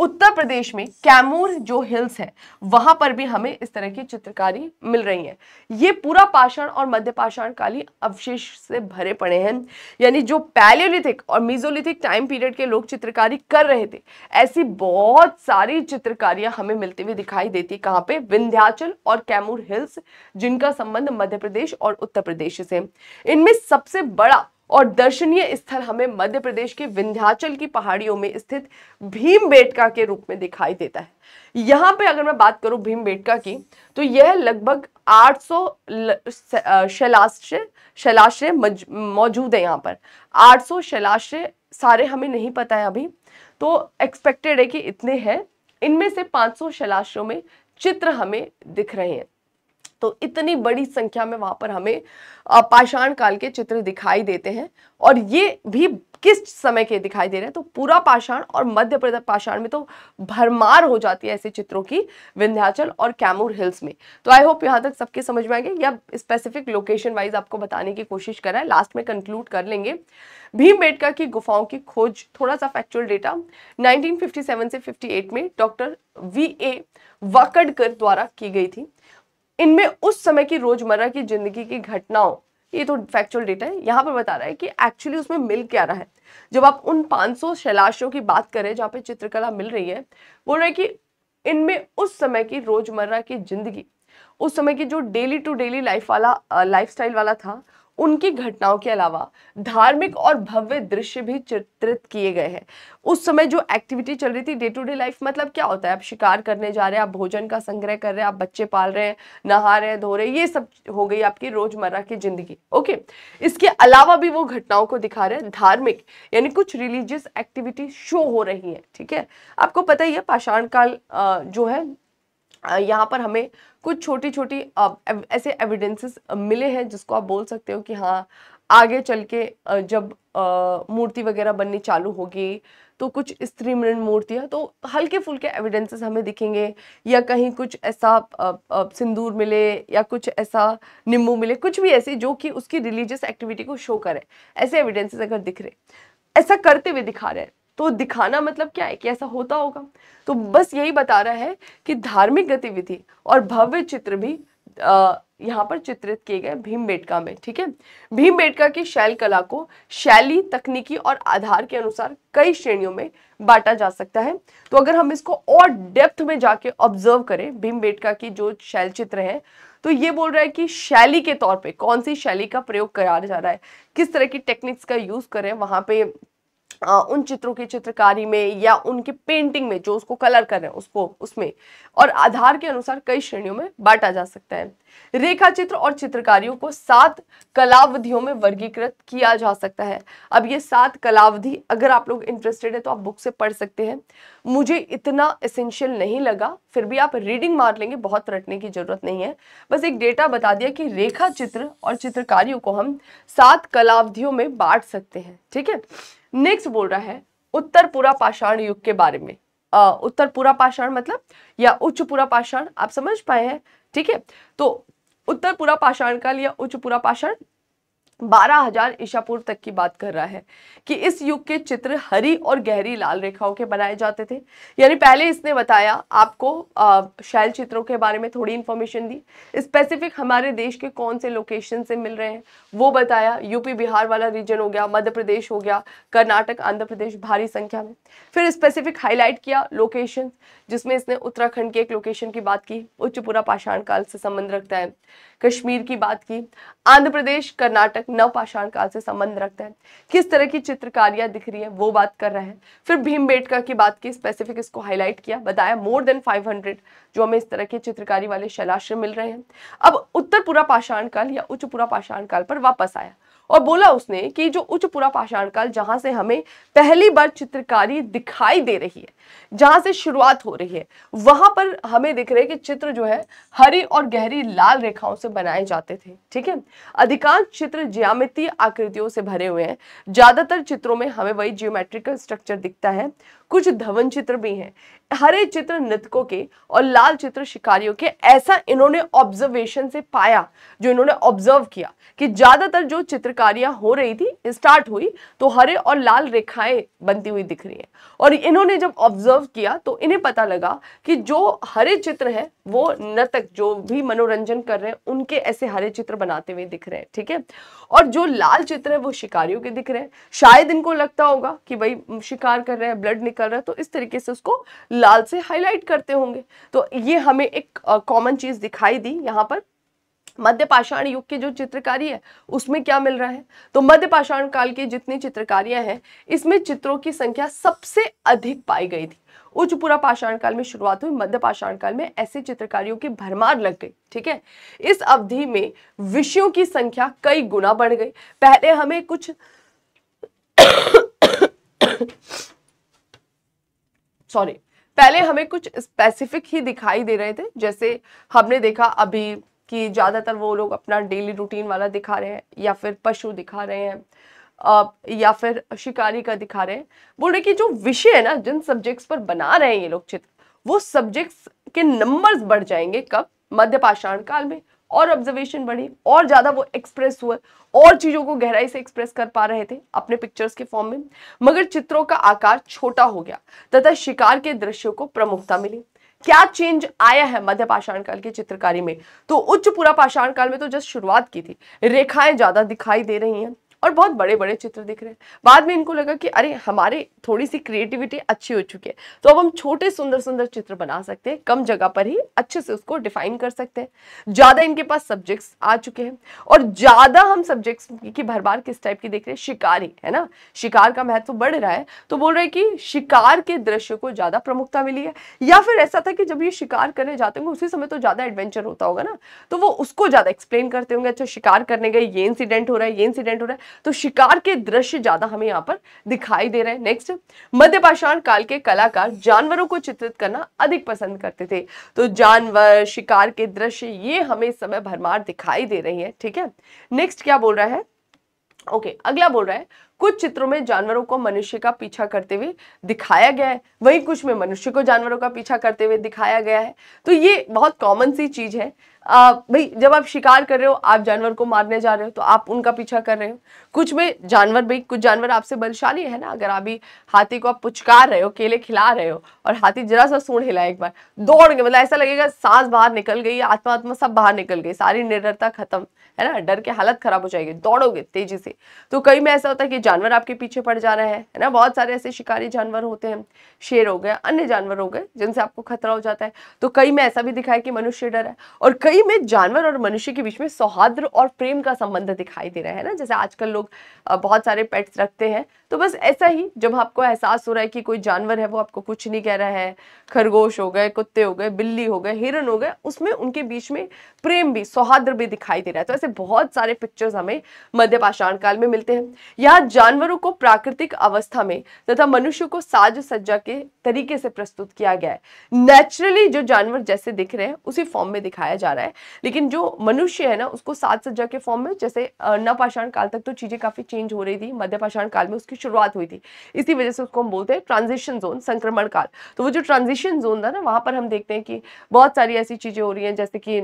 S1: उत्तर प्रदेश में कैमूर जो हिल्स है वहां पर भी हमें इस तरह की चित्रकारी मिल रही है ये पूरा पाषाण और मध्य पाषाण काली अवशेष से भरे पड़े हैं यानी जो पैलियोलिथिक और मीजोलिथिक टाइम पीरियड के लोग चित्रकारी कर रहे थे ऐसी बहुत सारी चित्रकारियां हमें मिलती हुई दिखाई देती कहाँ पे विंध्याचल और कैमूर हिल्स जिनका संबंध मध्य प्रदेश और उत्तर प्रदेश से इनमें सबसे बड़ा और दर्शनीय स्थल हमें मध्य प्रदेश के विंध्याचल की पहाड़ियों में स्थित भीम बेटका के रूप में दिखाई देता है यहाँ पे अगर मैं बात करूँ भीम बेटका की तो यह लगभग 800 शैलाश्रय शैलाश्रय मौजूद है यहाँ पर 800 शैलाश्रय सारे हमें नहीं पता है अभी तो एक्सपेक्टेड है कि इतने हैं इनमें से पाँच सौ में चित्र हमें दिख रहे हैं तो इतनी बड़ी संख्या में वहां पर हमें पाषाण काल के चित्र दिखाई देते हैं और ये भी किस समय के दिखाई दे रहे हैं तो पूरा पाषाण और मध्य प्रदेश पाषाण में तो भरमार हो जाती है ऐसे चित्रों की विंध्याचल और कैमूर हिल्स में तो आई होप यहाँ तक सबके समझ में आएंगे या स्पेसिफिक लोकेशन वाइज आपको बताने की कोशिश कर रहा है लास्ट में कंक्लूड कर लेंगे भीमबेटका की गुफाओं की खोज थोड़ा सा फैक्चुअल डेटा 1957 से 58 में डॉक्टर वी ए वाकडकर द्वारा की गई थी इनमें उस समय की रोजमर्रा की जिंदगी की घटनाओं ये तो फैक्चुअल डेटा है यहाँ पर बता रहा है कि एक्चुअली उसमें मिल क्या रहा है जब आप उन 500 शैलाशों की बात करें जहाँ पे चित्रकला मिल रही है बोल रहे कि इनमें उस समय की रोजमर्रा की जिंदगी उस समय की जो डेली टू डेली लाइफ वाला लाइफ वाला था उनकी घटनाओं के अलावा धार्मिक और भव्य दृश्य भी चित्रित किए गए हैं उस समय जो एक्टिविटी चल रही थी डे टू डे लाइफ मतलब क्या होता है आप शिकार करने जा रहे हैं आप भोजन का संग्रह कर रहे हैं आप बच्चे पाल रहे हैं नहा रहे हैं धो रहे हैं ये सब हो गई आपकी रोजमर्रा की जिंदगी ओके इसके अलावा भी वो घटनाओं को दिखा रहे हैं धार्मिक यानी कुछ रिलीजियस एक्टिविटी शो हो रही है ठीक है आपको पता ही है पाषाण काल जो है यहाँ पर हमें कुछ छोटी छोटी ऐसे एविडेंसेस मिले हैं जिसको आप बोल सकते हो कि हाँ आगे चल के जब मूर्ति वगैरह बननी चालू होगी तो कुछ स्त्री मृण मूर्तियाँ तो हल्के फुल्के एविडेंसेस हमें दिखेंगे या कहीं कुछ ऐसा सिंदूर मिले या कुछ ऐसा निम्बू मिले कुछ भी ऐसे जो कि उसकी रिलीजियस एक्टिविटी को शो करे ऐसे एविडेंसेस अगर दिख रहे ऐसा करते हुए दिखा रहे हैं तो दिखाना मतलब क्या है कि ऐसा होता होगा तो बस यही बता रहा है कि धार्मिक गतिविधि और भव्य चित्र भी यहाँ पर चित्रित किए गए भीम बेटका में ठीक है भीम बेटका की शैल कला को शैली तकनीकी और आधार के अनुसार कई श्रेणियों में बांटा जा सकता है तो अगर हम इसको और डेप्थ में जाके ऑब्जर्व करें भीम बेटका की जो शैल चित्र है तो ये बोल रहा है कि शैली के तौर पे कौन सी शैली का प्रयोग कराया जा रहा है किस तरह की टेक्निक्स का यूज करें वहां पे उन चित्रों की चित्रकारी में या उनके पेंटिंग में जो उसको कलर कर रहे हैं उसको उसमें और आधार के अनुसार कई श्रेणियों में बांटा जा सकता है रेखा चित्र और चित्रकारियों को सात कलावधियों में वर्गीकृत किया जा सकता है अब ये सात कलावधि अगर आप लोग इंटरेस्टेड है तो आप बुक से पढ़ सकते हैं मुझे इतना एसेंशियल नहीं लगा फिर भी आप रीडिंग मार लेंगे बहुत रटने की जरूरत नहीं है बस एक डेटा बता दिया कि रेखा चित्र और चित्रकारियों को हम सात कलावधियों में बांट सकते हैं ठीक है नेक्स्ट बोल रहा है पूरा पाषाण युग के बारे में उत्तर पूरा पाषाण मतलब या उच्च पूरा पाषाण आप समझ पाए हैं ठीक है तो उत्तर पूरा पाषाण काल या उच्च पूरा पाषाण बारह हजार ईशापुर तक की बात कर रहा है कि इस युग के चित्र हरी और गहरी लाल रेखाओं के बनाए जाते थे यानी पहले इसने बताया आपको शैल चित्रों के बारे में थोड़ी इन्फॉर्मेशन दी स्पेसिफिक हमारे देश के कौन से लोकेशन से मिल रहे हैं वो बताया यूपी बिहार वाला रीजन हो गया मध्य प्रदेश हो गया कर्नाटक आंध्र प्रदेश भारी संख्या में फिर स्पेसिफिक हाईलाइट किया लोकेशन जिसमें इसने उत्तराखंड की एक लोकेशन की बात की उच्चपुरा पाषाण काल से संबंध रखता है कश्मीर की बात की आंध्र प्रदेश कर्नाटक नवपाषाण काल से संबंध रखते हैं किस तरह की चित्रकारियां दिख रही है वो बात कर रहे हैं फिर भीम बेटका की बात की स्पेसिफिक इसको हाईलाइट किया बताया मोर देन 500 जो हमें इस तरह के चित्रकारी वाले शैलाश्रय मिल रहे हैं अब उत्तर पूरा पाषाण काल या उच्च पूरा पाषाण काल पर वापस आया और बोला उसने कि जो उच्च पुरा पाषाण काल जहां से हमें पहली बार चित्रकारी दिखाई दे रही है जहां से शुरुआत हो रही है वहां पर हमें दिख रहे हैं कि चित्र जो है हरी और गहरी लाल रेखाओं से बनाए जाते थे ठीक है अधिकांश चित्र ज्यामितीय आकृतियों से भरे हुए हैं ज़्यादातर चित्रों में हमें वही जियोमेट्रिकल स्ट्रक्चर दिखता है कुछ धवन चित्र भी हैं हरे चित्र नृतकों के और लाल चित्र शिकारियों के ऐसा इन्होंने ऑब्जर्वेशन से पाया जो इन्होंने ऑब्जर्व किया कि ज़्यादातर जो चित्रकारियां हो रही थी स्टार्ट हुई तो हरे और लाल रेखाएं बनती हुई दिख रही हैं और इन्होंने जब ऑब्जर्व किया तो इन्हें पता लगा कि जो हरे चित्र है वो नृतक जो भी मनोरंजन कर रहे हैं उनके ऐसे हरे चित्र बनाते हुए दिख रहे हैं ठीक है और जो लाल चित्र है वो शिकारियों के दिख रहे हैं शायद इनको लगता होगा कि भाई शिकार कर रहे हैं ब्लड निकल रहा है तो इस तरीके से उसको लाल से हाईलाइट करते होंगे तो ये हमें एक कॉमन चीज़ दिखाई दी यहाँ पर मध्य पाषाण युग की जो चित्रकारी है उसमें क्या मिल रहा है तो मध्य पाषाण काल की जितनी चित्रकारियां हैं इसमें चित्रों की संख्या सबसे अधिक पाई गई थी उच्च पूरा पाषाण काल में शुरुआत हुई मध्य पाषाण काल में ऐसे चित्रकारियों की भरमार लग गई ठीक है इस अवधि में विषयों की संख्या कई गुना बढ़ गई पहले हमें कुछ सॉरी पहले हमें कुछ स्पेसिफिक ही दिखाई दे रहे थे जैसे हमने देखा अभी कि ज़्यादातर वो लोग अपना डेली रूटीन वाला दिखा रहे हैं या फिर पशु दिखा रहे हैं या फिर शिकारी का दिखा रहे हैं बोल रहे कि जो विषय है ना जिन सब्जेक्ट्स पर बना रहे हैं ये लोग चित्र वो सब्जेक्ट्स के नंबर्स बढ़ जाएंगे कब मध्य पाषाण काल में और ऑब्जर्वेशन बढ़ी और ज़्यादा वो एक्सप्रेस हुए और चीज़ों को गहराई से एक्सप्रेस कर पा रहे थे अपने पिक्चर्स के फॉर्म में मगर चित्रों का आकार छोटा हो गया तथा शिकार के दृश्यों को प्रमुखता मिली क्या चेंज आया है मध्य पाषाण काल की चित्रकारी में तो उच्च पूरा पाषाण काल में तो जस्ट शुरुआत की थी रेखाएं ज़्यादा दिखाई दे रही हैं और बहुत बड़े बड़े चित्र दिख रहे हैं बाद में इनको लगा कि अरे हमारे थोड़ी सी क्रिएटिविटी अच्छी हो चुकी है तो अब हम छोटे सुंदर सुंदर चित्र बना सकते हैं कम जगह पर ही अच्छे से उसको डिफाइन कर सकते हैं ज़्यादा इनके पास सब्जेक्ट्स आ चुके हैं और ज़्यादा हम सब्जेक्ट्स की बार किस टाइप की देख रहे हैं शिकारी है ना शिकार का महत्व बढ़ रहा है तो बोल रहे हैं कि शिकार के दृश्य को ज़्यादा प्रमुखता मिली है या फिर ऐसा था कि जब ये शिकार करने जाते होंगे उसी समय तो ज़्यादा एडवेंचर होता होगा ना तो वो उसको ज़्यादा एक्सप्लेन करते होंगे अच्छा शिकार करने गए ये इंसिडेंट हो रहा है ये इंसिडेंट हो रहा है तो शिकार के दृश्य ज्यादा हमें यहाँ पर दिखाई दे रहे हैं नेक्स्ट मध्य पाषाण काल के कलाकार जानवरों को चित्रित करना अधिक पसंद करते थे तो जानवर शिकार के दृश्य ये हमें समय भरमार दिखाई दे रही है ठीक है नेक्स्ट क्या बोल रहा है ओके okay, अगला बोल रहा है कुछ चित्रों में जानवरों को मनुष्य का पीछा करते हुए दिखाया गया है वहीं कुछ में मनुष्य को जानवरों का पीछा करते हुए दिखाया गया है तो ये बहुत कॉमन सी चीज है भाई जब आप शिकार कर रहे हो आप जानवर को मारने जा रहे हो तो आप उनका पीछा कर रहे हो कुछ में जानवर भाई कुछ जानवर आपसे बलशाली है ना अगर आप हाथी को आप पुचकार रहे हो केले खिला रहे हो और हाथी जरा सा सूढ़ हिलाए एक बार दौड़ गए मतलब ऐसा लगेगा सांस बाहर निकल गई आत्मा आत्मा सब बाहर निकल गई सारी निर्डरता खत्म है ना डर के हालत खराब हो जाएगी दौड़ोगे तेजी से तो कई में ऐसा होता है कि जानवर आपके पीछे पड़ जा रहे हैं है ना बहुत सारे ऐसे शिकारी जानवर होते हैं शेर हो गए अन्य जानवर हो गए जिनसे आपको खतरा हो जाता है तो कई में ऐसा भी दिखाया कि मनुष्य डर है और कई कई में जानवर और मनुष्य के बीच में सौहार्द और प्रेम का संबंध दिखाई दे रहा है ना जैसे आजकल लोग बहुत सारे पेट्स रखते हैं तो बस ऐसा ही जब आपको एहसास हो रहा है कि कोई जानवर है वो आपको कुछ नहीं कह रहा है खरगोश हो गए कुत्ते हो गए बिल्ली हो गए हिरन हो गए उसमें उनके बीच में प्रेम भी सौहार्द भी दिखाई दे रहा है तो ऐसे बहुत सारे पिक्चर्स हमें मध्य पाषाण काल में मिलते हैं यहाँ जानवरों को प्राकृतिक अवस्था में तथा मनुष्य को साज सज्जा के तरीके से प्रस्तुत किया गया है नेचुरली जो जानवर जैसे दिख रहे हैं उसी फॉर्म में दिखाया जा रहा है है लेकिन जो मनुष्य है ना उसको सात सज्जा के फॉर्म में जैसे नवपाषाण काल तक तो चीज़ें काफ़ी चेंज हो रही थी मध्य पाषाण काल में उसकी शुरुआत हुई थी इसी वजह से उसको हम बोलते हैं ट्रांजिशन जोन संक्रमण काल तो वो जो ट्रांजिशन जोन था ना वहां पर हम देखते हैं कि बहुत सारी ऐसी चीज़ें हो रही हैं जैसे कि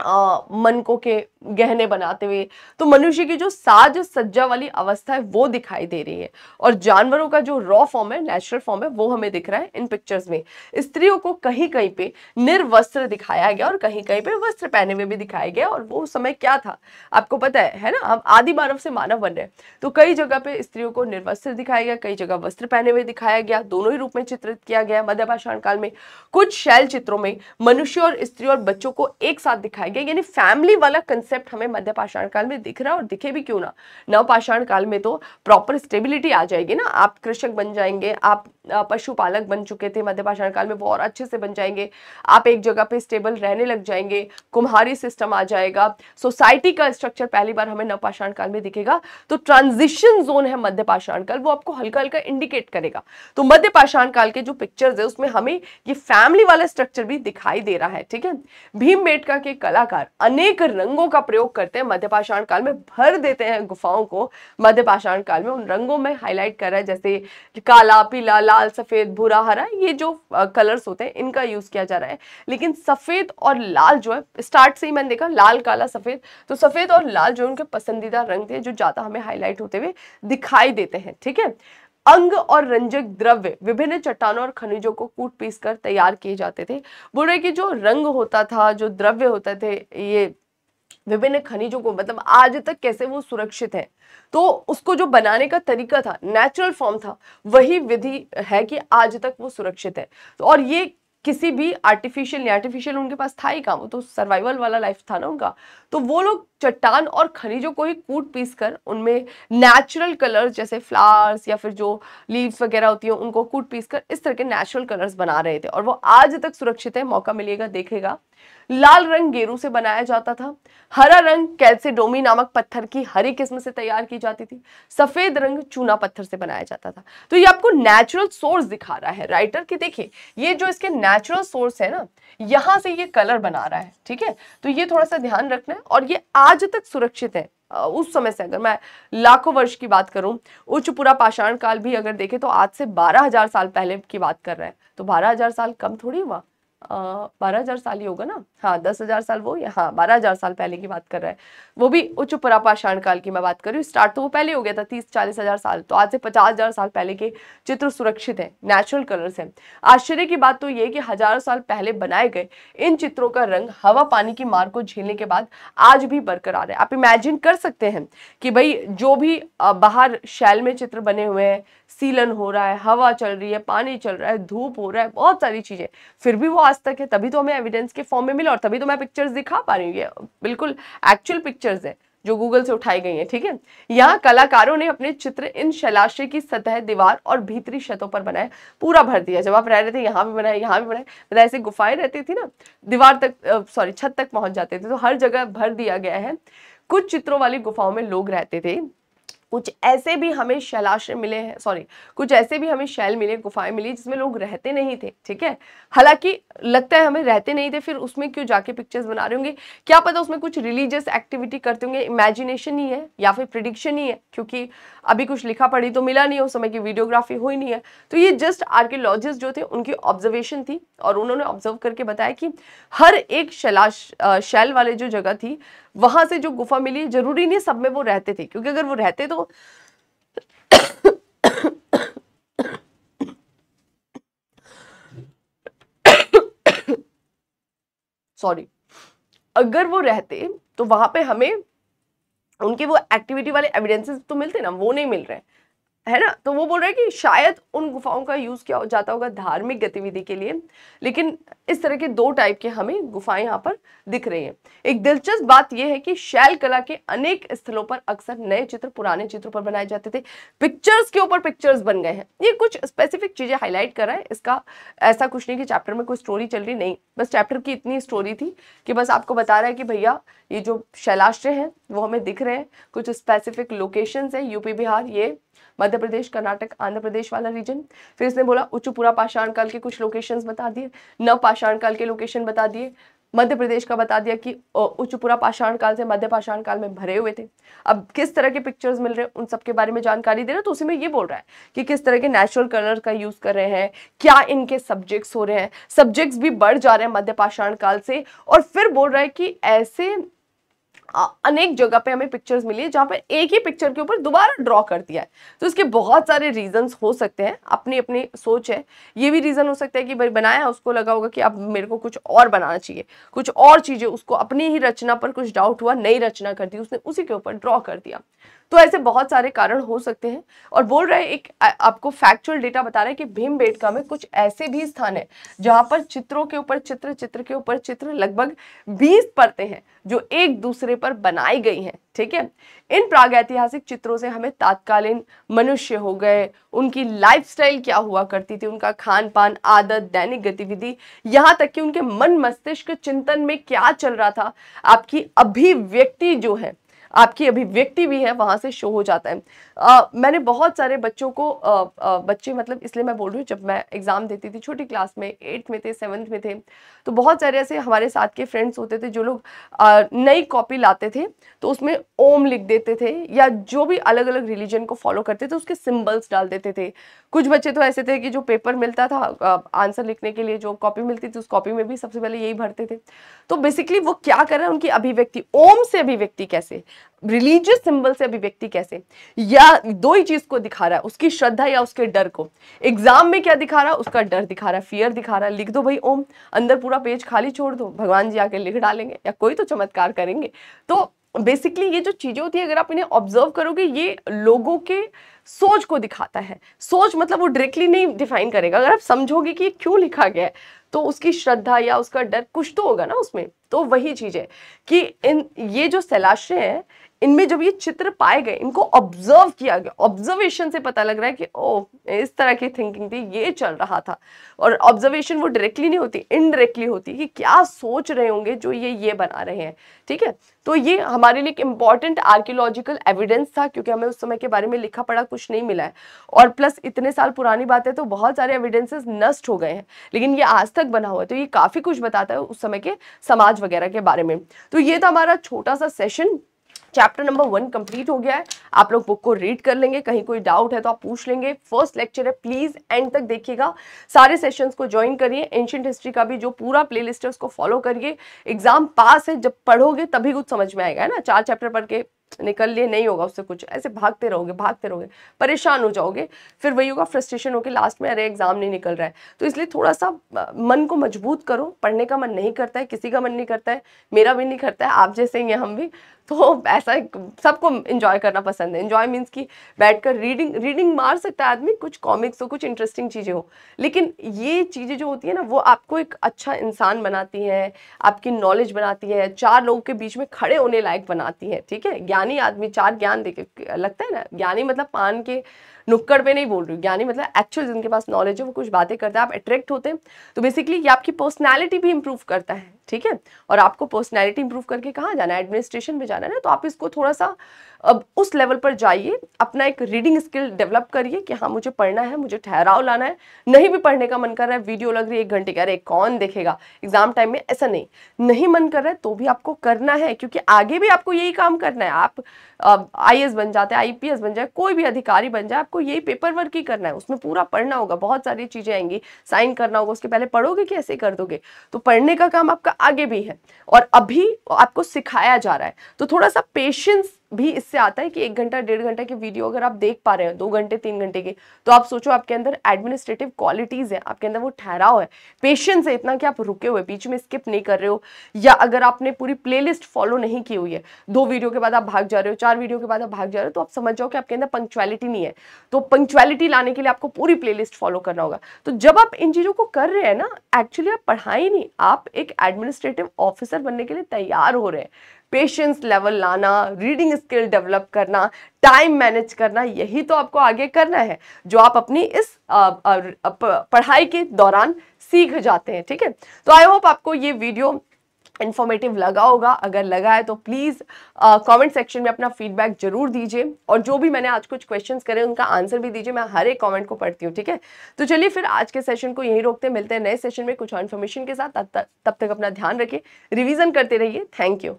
S1: आ, मन को के गहने बनाते हुए तो मनुष्य की जो साज सज्जा वाली अवस्था है वो दिखाई दे रही है और जानवरों का जो रॉ फॉर्म है नेचुरल फॉर्म है वो हमें दिख रहा है इन पिक्चर्स में स्त्रियों को कहीं कहीं पे निर्वस्त्र दिखाया गया और कहीं कहीं पे वस्त्र पहने हुए भी दिखाया गया और वो समय क्या था आपको पता है है ना हम आदि मानव से मानव बन रहे तो कई जगह पे स्त्रियों को निर्वस्त्र दिखाया गया कई जगह वस्त्र पहने हुए दिखाया गया दोनों ही रूप में चित्रित किया गया मध्य पाषाण काल में कुछ शैल चित्रों में मनुष्य और स्त्री और बच्चों को एक साथ दिखाया पाए गए यानी फैमिली वाला कंसेप्ट हमें मध्य पाषाण काल में दिख रहा है और दिखे भी क्यों ना नव पाषाण काल में तो प्रॉपर स्टेबिलिटी आ जाएगी ना आप कृषक बन जाएंगे आप पशुपालक बन चुके थे मध्य पाषाण काल में वो और अच्छे से बन जाएंगे आप एक जगह पे स्टेबल रहने लग जाएंगे कुम्हारी सिस्टम आ जाएगा सोसाइटी का स्ट्रक्चर पहली बार हमें नवपाषाण काल में दिखेगा तो ट्रांजिशन जोन है मध्य पाषाण काल वो आपको हल्का हल्का इंडिकेट करेगा तो मध्य पाषाण काल के जो पिक्चर्स है उसमें हमें ये फैमिली वाला स्ट्रक्चर भी दिखाई दे रहा है ठीक है भीम बेटका के कला कलाकार अनेक रंगों का प्रयोग करते हैं मध्य पाषाण काल में भर देते हैं गुफाओं को मध्य पाषाण काल में उन रंगों में हाईलाइट कर रहा है जैसे काला पीला लाल सफ़ेद भूरा हरा ये जो कलर्स होते हैं इनका यूज़ किया जा रहा है लेकिन सफ़ेद और लाल जो है स्टार्ट से ही मैंने देखा लाल काला सफ़ेद तो सफ़ेद और लाल जो उनके पसंदीदा रंग थे जो ज़्यादा हमें हाईलाइट होते हुए दिखाई देते हैं ठीक है अंग और रंजक द्रव्य विभिन्न चट्टानों और खनिजों को कूट पीस कर तैयार किए जाते थे रहे कि जो रंग होता था जो द्रव्य होते थे ये विभिन्न खनिजों को मतलब आज तक कैसे वो सुरक्षित है तो उसको जो बनाने का तरीका था नेचुरल फॉर्म था वही विधि है कि आज तक वो सुरक्षित है तो और ये किसी भी आर्टिफिशियल आर्टिफिशियल उनके पास था ही काम तो सर्वाइवल वाला लाइफ था ना उनका तो वो लोग चट्टान और खनिजों को ही कूट पीस कर उनमें नेचुरल कलर्स जैसे फ्लावर्स या फिर जो लीव्स वगैरह होती हैं उनको कूट पीस कर इस तरह के नेचुरल कलर्स बना रहे थे और वो आज तक सुरक्षित है मौका मिलेगा देखेगा लाल रंग गेरू से बनाया जाता था हरा रंग डोमी नामक पत्थर की हरी किस्म से तैयार की जाती थी सफेद रंग चूना पत्थर से बनाया जाता था तो ये आपको नेचुरल सोर्स दिखा रहा है राइटर की देखिए ये जो इसके नेचुरल सोर्स है ना यहाँ से ये कलर बना रहा है ठीक है तो ये थोड़ा सा ध्यान रखना है और ये आज तक सुरक्षित है उस समय से अगर मैं लाखों वर्ष की बात करूं उच्च पूरा पाषाण काल भी अगर देखें तो आज से बारह हजार साल पहले की बात कर रहे हैं तो बारह हजार साल कम थोड़ी हुआ बारह हजार साल ही होगा ना हाँ दस हजार साल वो या हाँ बारह हजार साल पहले की बात कर रहा है वो भी उच्च पुरापाषाण काल की मैं बात कर रही हूँ स्टार्ट तो वो पहले हो गया था तीस चालीस हजार साल तो आज से पचास हजार साल पहले के चित्र सुरक्षित हैं नेचुरल कलर्स हैं आश्चर्य की बात तो ये कि हजारों साल पहले बनाए गए इन चित्रों का रंग हवा पानी की मार को झेलने के बाद आज भी बरकरार है आप इमेजिन कर सकते हैं कि भाई जो भी बाहर शैल में चित्र बने हुए हैं सीलन हो रहा है हवा चल रही है पानी चल रहा है धूप हो रहा है बहुत सारी चीजें फिर भी वो आज तक है तभी तो हमें एविडेंस के फॉर्म में मिला और तभी तो मैं पिक्चर्स दिखा पा रही हूँ ये बिल्कुल एक्चुअल पिक्चर्स है जो गूगल से उठाई गई है ठीक है यहाँ कलाकारों ने अपने चित्र इन शैलाशय की सतह दीवार और भीतरी छतों पर बनाए पूरा भर दिया जब आप रह रहे थे यहाँ भी बनाए यहाँ भी बनाए मतलब ऐसे गुफाएं रहती थी ना दीवार तक सॉरी छत तक पहुंच जाते थे तो हर जगह भर दिया गया है कुछ चित्रों वाली गुफाओं में लोग रहते थे कुछ ऐसे भी हमें शैलाश मिले हैं सॉरी कुछ ऐसे भी हमें शैल मिले गुफाएं मिली जिसमें लोग रहते नहीं थे ठीक है हालांकि लगता है हमें रहते नहीं थे फिर उसमें क्यों जाके पिक्चर्स बना रहे होंगे क्या पता उसमें कुछ रिलीजियस एक्टिविटी करते होंगे इमेजिनेशन ही है या फिर प्रिडिक्शन ही है क्योंकि अभी कुछ लिखा पढ़ी तो मिला नहीं उस समय की वीडियोग्राफी हुई नहीं है तो ये जस्ट आर्कियोलॉजिस्ट जो थे उनकी ऑब्जर्वेशन थी और उन्होंने ऑब्जर्व करके बताया कि हर एक शैलाश शैल वाले जो जगह थी वहां से जो गुफा मिली जरूरी नहीं सब में वो रहते थे क्योंकि अगर वो रहते तो सॉरी अगर वो रहते तो वहां पे हमें उनके वो एक्टिविटी वाले एविडेंसेस तो मिलते ना वो नहीं मिल रहे है ना तो वो बोल रहा है कि शायद उन गुफाओं का यूज़ किया जाता होगा धार्मिक गतिविधि के लिए लेकिन इस तरह के दो टाइप के हमें गुफाएं यहाँ पर दिख रही हैं एक दिलचस्प बात यह है कि शैल कला के अनेक स्थलों पर अक्सर नए चित्र पुराने चित्रों पर बनाए जाते थे पिक्चर्स के ऊपर पिक्चर्स बन गए हैं ये कुछ स्पेसिफिक चीज़ें हाईलाइट कर रहा है इसका ऐसा कुछ नहीं कि चैप्टर में कोई स्टोरी चल रही नहीं बस चैप्टर की इतनी स्टोरी थी कि बस आपको बता रहा है कि भैया ये जो शैलाश्रय हैं वो हमें दिख रहे हैं कुछ स्पेसिफिक लोकेशंस हैं यूपी बिहार ये मध्य प्रदेश कर्नाटक आंध्र प्रदेश वाला रीजन फिर इसने बोला उच्च पूरा पाषाण काल के कुछ लोकेशंस बता दिए नव पाषाण काल के लोकेशन बता दिए मध्य प्रदेश का बता दिया कि उच्च पूरा पाषाण काल से मध्य पाषाण काल में भरे हुए थे अब किस तरह के पिक्चर्स मिल रहे हैं उन सब के बारे में जानकारी दे रहे तो उसी में ये बोल रहा है कि किस तरह के नेचुरल कलर का यूज कर रहे हैं क्या इनके सब्जेक्ट्स हो रहे हैं सब्जेक्ट्स भी बढ़ जा रहे हैं मध्य पाषाण काल से और फिर बोल रहा है कि ऐसे अनेक जगह पे हमें पिक्चर्स मिली है जहाँ पर एक ही पिक्चर के ऊपर दोबारा ड्रॉ कर दिया है तो इसके बहुत सारे रीजंस हो सकते हैं अपनी अपनी सोच है ये भी रीज़न हो सकता है कि भाई बनाया उसको लगा होगा कि अब मेरे को कुछ और बनाना चाहिए कुछ और चीज़ें उसको अपनी ही रचना पर कुछ डाउट हुआ नई रचना कर दी उसने उसी के ऊपर ड्रॉ कर दिया तो ऐसे बहुत सारे कारण हो सकते हैं और बोल रहे हैं एक आपको फैक्चुअल डेटा बता रहे हैं कि भीम बेटका में कुछ ऐसे भी स्थान है जहाँ पर चित्रों के ऊपर चित्र चित्र के ऊपर चित्र लगभग बीस पड़ते हैं जो एक दूसरे पर बनाई गई हैं ठीक है इन प्रागैतिहासिक चित्रों से हमें तात्कालीन मनुष्य हो गए उनकी लाइफ क्या हुआ करती थी उनका खान पान आदत दैनिक गतिविधि यहाँ तक कि उनके मन मस्तिष्क चिंतन में क्या चल रहा था आपकी अभिव्यक्ति जो है आपकी अभिव्यक्ति भी है वहां से शो हो जाता है आ, मैंने बहुत सारे बच्चों को आ, आ, बच्चे मतलब इसलिए मैं बोल रही हूँ जब मैं एग्ज़ाम देती थी छोटी क्लास में एट्थ में थे सेवन्थ में थे तो बहुत सारे ऐसे हमारे साथ के फ्रेंड्स होते थे जो लोग नई कॉपी लाते थे तो उसमें ओम लिख देते थे या जो भी अलग अलग रिलीजन को फॉलो करते थे उसके सिम्बल्स डाल देते थे कुछ बच्चे तो ऐसे थे कि जो पेपर मिलता था आंसर लिखने के लिए जो कॉपी मिलती थी उस कॉपी में भी सबसे पहले यही भरते थे तो बेसिकली वो क्या कर रहे हैं उनकी अभिव्यक्ति ओम से अभिव्यक्ति कैसे रिलीजियस सिंबल से अभिव्यक्ति कैसे या क्या दो ही चीज को दिखा रहा है उसकी श्रद्धा या उसके डर को एग्जाम में क्या दिखा रहा है उसका डर दिखा रहा है फियर दिखा रहा है लिख दो भाई ओम अंदर पूरा पेज खाली छोड़ दो भगवान जी आके लिख डालेंगे या कोई तो चमत्कार करेंगे तो बेसिकली ये जो चीज़ें होती है अगर आप इन्हें ऑब्जर्व करोगे ये लोगों के सोच को दिखाता है सोच मतलब वो डायरेक्टली नहीं डिफाइन करेगा अगर आप समझोगे कि क्यों लिखा गया है तो उसकी श्रद्धा या उसका डर कुछ तो होगा ना उसमें तो वही चीज़ है कि इन ये जो सैलाशे हैं इनमें जब ये चित्र पाए गए इनको ऑब्जर्व किया गया ऑब्जर्वेशन से पता लग रहा है कि ओ इस तरह की थिंकिंग थी ये चल रहा था और ऑब्जर्वेशन वो डायरेक्टली नहीं होती इनडायरेक्टली होती कि क्या सोच रहे होंगे जो ये ये बना रहे हैं ठीक है तो ये हमारे लिए एक इम्पॉर्टेंट आर्कियोलॉजिकल एविडेंस था क्योंकि हमें उस समय के बारे में लिखा पड़ा कुछ नहीं मिला है और प्लस इतने साल पुरानी बात है तो बहुत सारे एविडेंसेस नष्ट हो गए हैं लेकिन ये आज तक बना हुआ है तो ये काफ़ी कुछ बताता है उस समय के समाज वगैरह के बारे में तो ये था हमारा छोटा सा session chapter number one complete हो गया है आप लोग बुक को रीड कर लेंगे कहीं कोई डाउट है तो आप पूछ लेंगे फर्स्ट लेक्चर है प्लीज़ एंड तक देखिएगा सारे सेशंस को ज्वाइन करिए एंशियंट हिस्ट्री का भी जो पूरा प्लेलिस्ट है उसको फॉलो करिए एग्जाम पास है जब पढ़ोगे तभी कुछ समझ में आएगा है ना चार चैप्टर पढ़ के निकल लिए नहीं होगा उससे कुछ ऐसे भागते रहोगे भागते रहोगे परेशान हो जाओगे फिर वही होगा फ्रस्ट्रेशन होकर लास्ट में अरे एग्ज़ाम नहीं निकल रहा है तो इसलिए थोड़ा सा मन को मजबूत करो पढ़ने का मन नहीं करता है किसी का मन नहीं करता है मेरा भी नहीं करता है आप जैसे ही हम भी तो ऐसा सबको इंजॉय करना पसंद है इंजॉय मीन्स कि कर रीडिंग रीडिंग मार सकता है आदमी कुछ कॉमिक्स हो कुछ इंटरेस्टिंग चीज़ें हो लेकिन ये चीज़ें जो होती है ना वो आपको एक अच्छा इंसान बनाती है आपकी नॉलेज बनाती है चार लोगों के बीच में खड़े होने लायक बनाती है ठीक है ज्ञानी आदमी चार ज्ञान देके लगता है ना ज्ञानी मतलब पान के नुक्कड़ पे नहीं बोल रही हूँ ज्ञानी मतलब एक्चुअल जिनके पास नॉलेज है वो कुछ बातें करता है आप अट्रैक्ट होते हैं तो बेसिकली ये आपकी पर्सनैलिटी भी इम्प्रूव करता है ठीक है और आपको पर्सनैलिटी इंप्रूव करके कहाँ जाना है एडमिनिस्ट्रेशन में जाना है ना तो आप इसको थोड़ा सा अब उस लेवल पर जाइए अपना एक रीडिंग स्किल डेवलप करिए कि हाँ मुझे पढ़ना है मुझे ठहराव लाना है नहीं भी पढ़ने का मन कर रहा है वीडियो लग रही है एक घंटे का अरे कौन देखेगा एग्जाम टाइम में ऐसा नहीं नहीं मन कर रहा है तो भी आपको करना है क्योंकि आगे भी आपको यही काम करना है आप आई बन जाते हैं आई बन जाए कोई भी अधिकारी बन जाए आपको यही पेपर वर्क ही करना है उसमें पूरा पढ़ना होगा बहुत सारी चीज़ें आएंगी साइन करना होगा उसके पहले पढ़ोगे कि ऐसे कर दोगे तो पढ़ने का काम आपका आगे भी है और अभी आपको सिखाया जा रहा है तो थोड़ा सा पेशेंस भी इससे आता है कि एक घंटा डेढ़ घंटा के वीडियो अगर आप देख पा रहे हैं दो घंटे तीन घंटे के तो आप सोचो आपके अंदर एडमिनिस्ट्रेटिव क्वालिटीज़ है आपके अंदर वो ठहराव है पेशेंस है इतना कि आप रुके हुए बीच में स्किप नहीं कर रहे हो या अगर आपने पूरी प्लेलिस्ट फॉलो नहीं की हुई है दो वीडियो के बाद आप भाग जा रहे हो चार वीडियो के बाद आप भाग जा रहे हो तो आप समझ जाओ कि आपके अंदर पंक्चुअलिटी नहीं है तो पंक्चुअलिटी लाने के लिए आपको पूरी प्ले फॉलो करना होगा तो जब आप इन चीज़ों को कर रहे हैं ना एक्चुअली आप पढ़ाई नहीं आप एक एडमिनिस्ट्रेटिव ऑफिसर बनने के लिए तैयार हो रहे हैं पेशेंस लेवल लाना रीडिंग स्किल डेवलप करना टाइम मैनेज करना यही तो आपको आगे करना है जो आप अपनी इस पढ़ाई के दौरान सीख जाते हैं ठीक है तो आई होप आपको ये वीडियो इन्फॉर्मेटिव लगा होगा अगर लगा है तो प्लीज़ कमेंट सेक्शन में अपना फीडबैक जरूर दीजिए और जो भी मैंने आज कुछ क्वेश्चंस करे उनका आंसर भी दीजिए मैं हर एक कमेंट को पढ़ती हूँ ठीक है तो चलिए फिर आज के सेशन को यहीं रोकते हैं मिलते हैं नए सेशन में कुछ और इन्फॉर्मेशन के साथ तब तक अपना ध्यान रखिए रिविज़न करते रहिए थैंक यू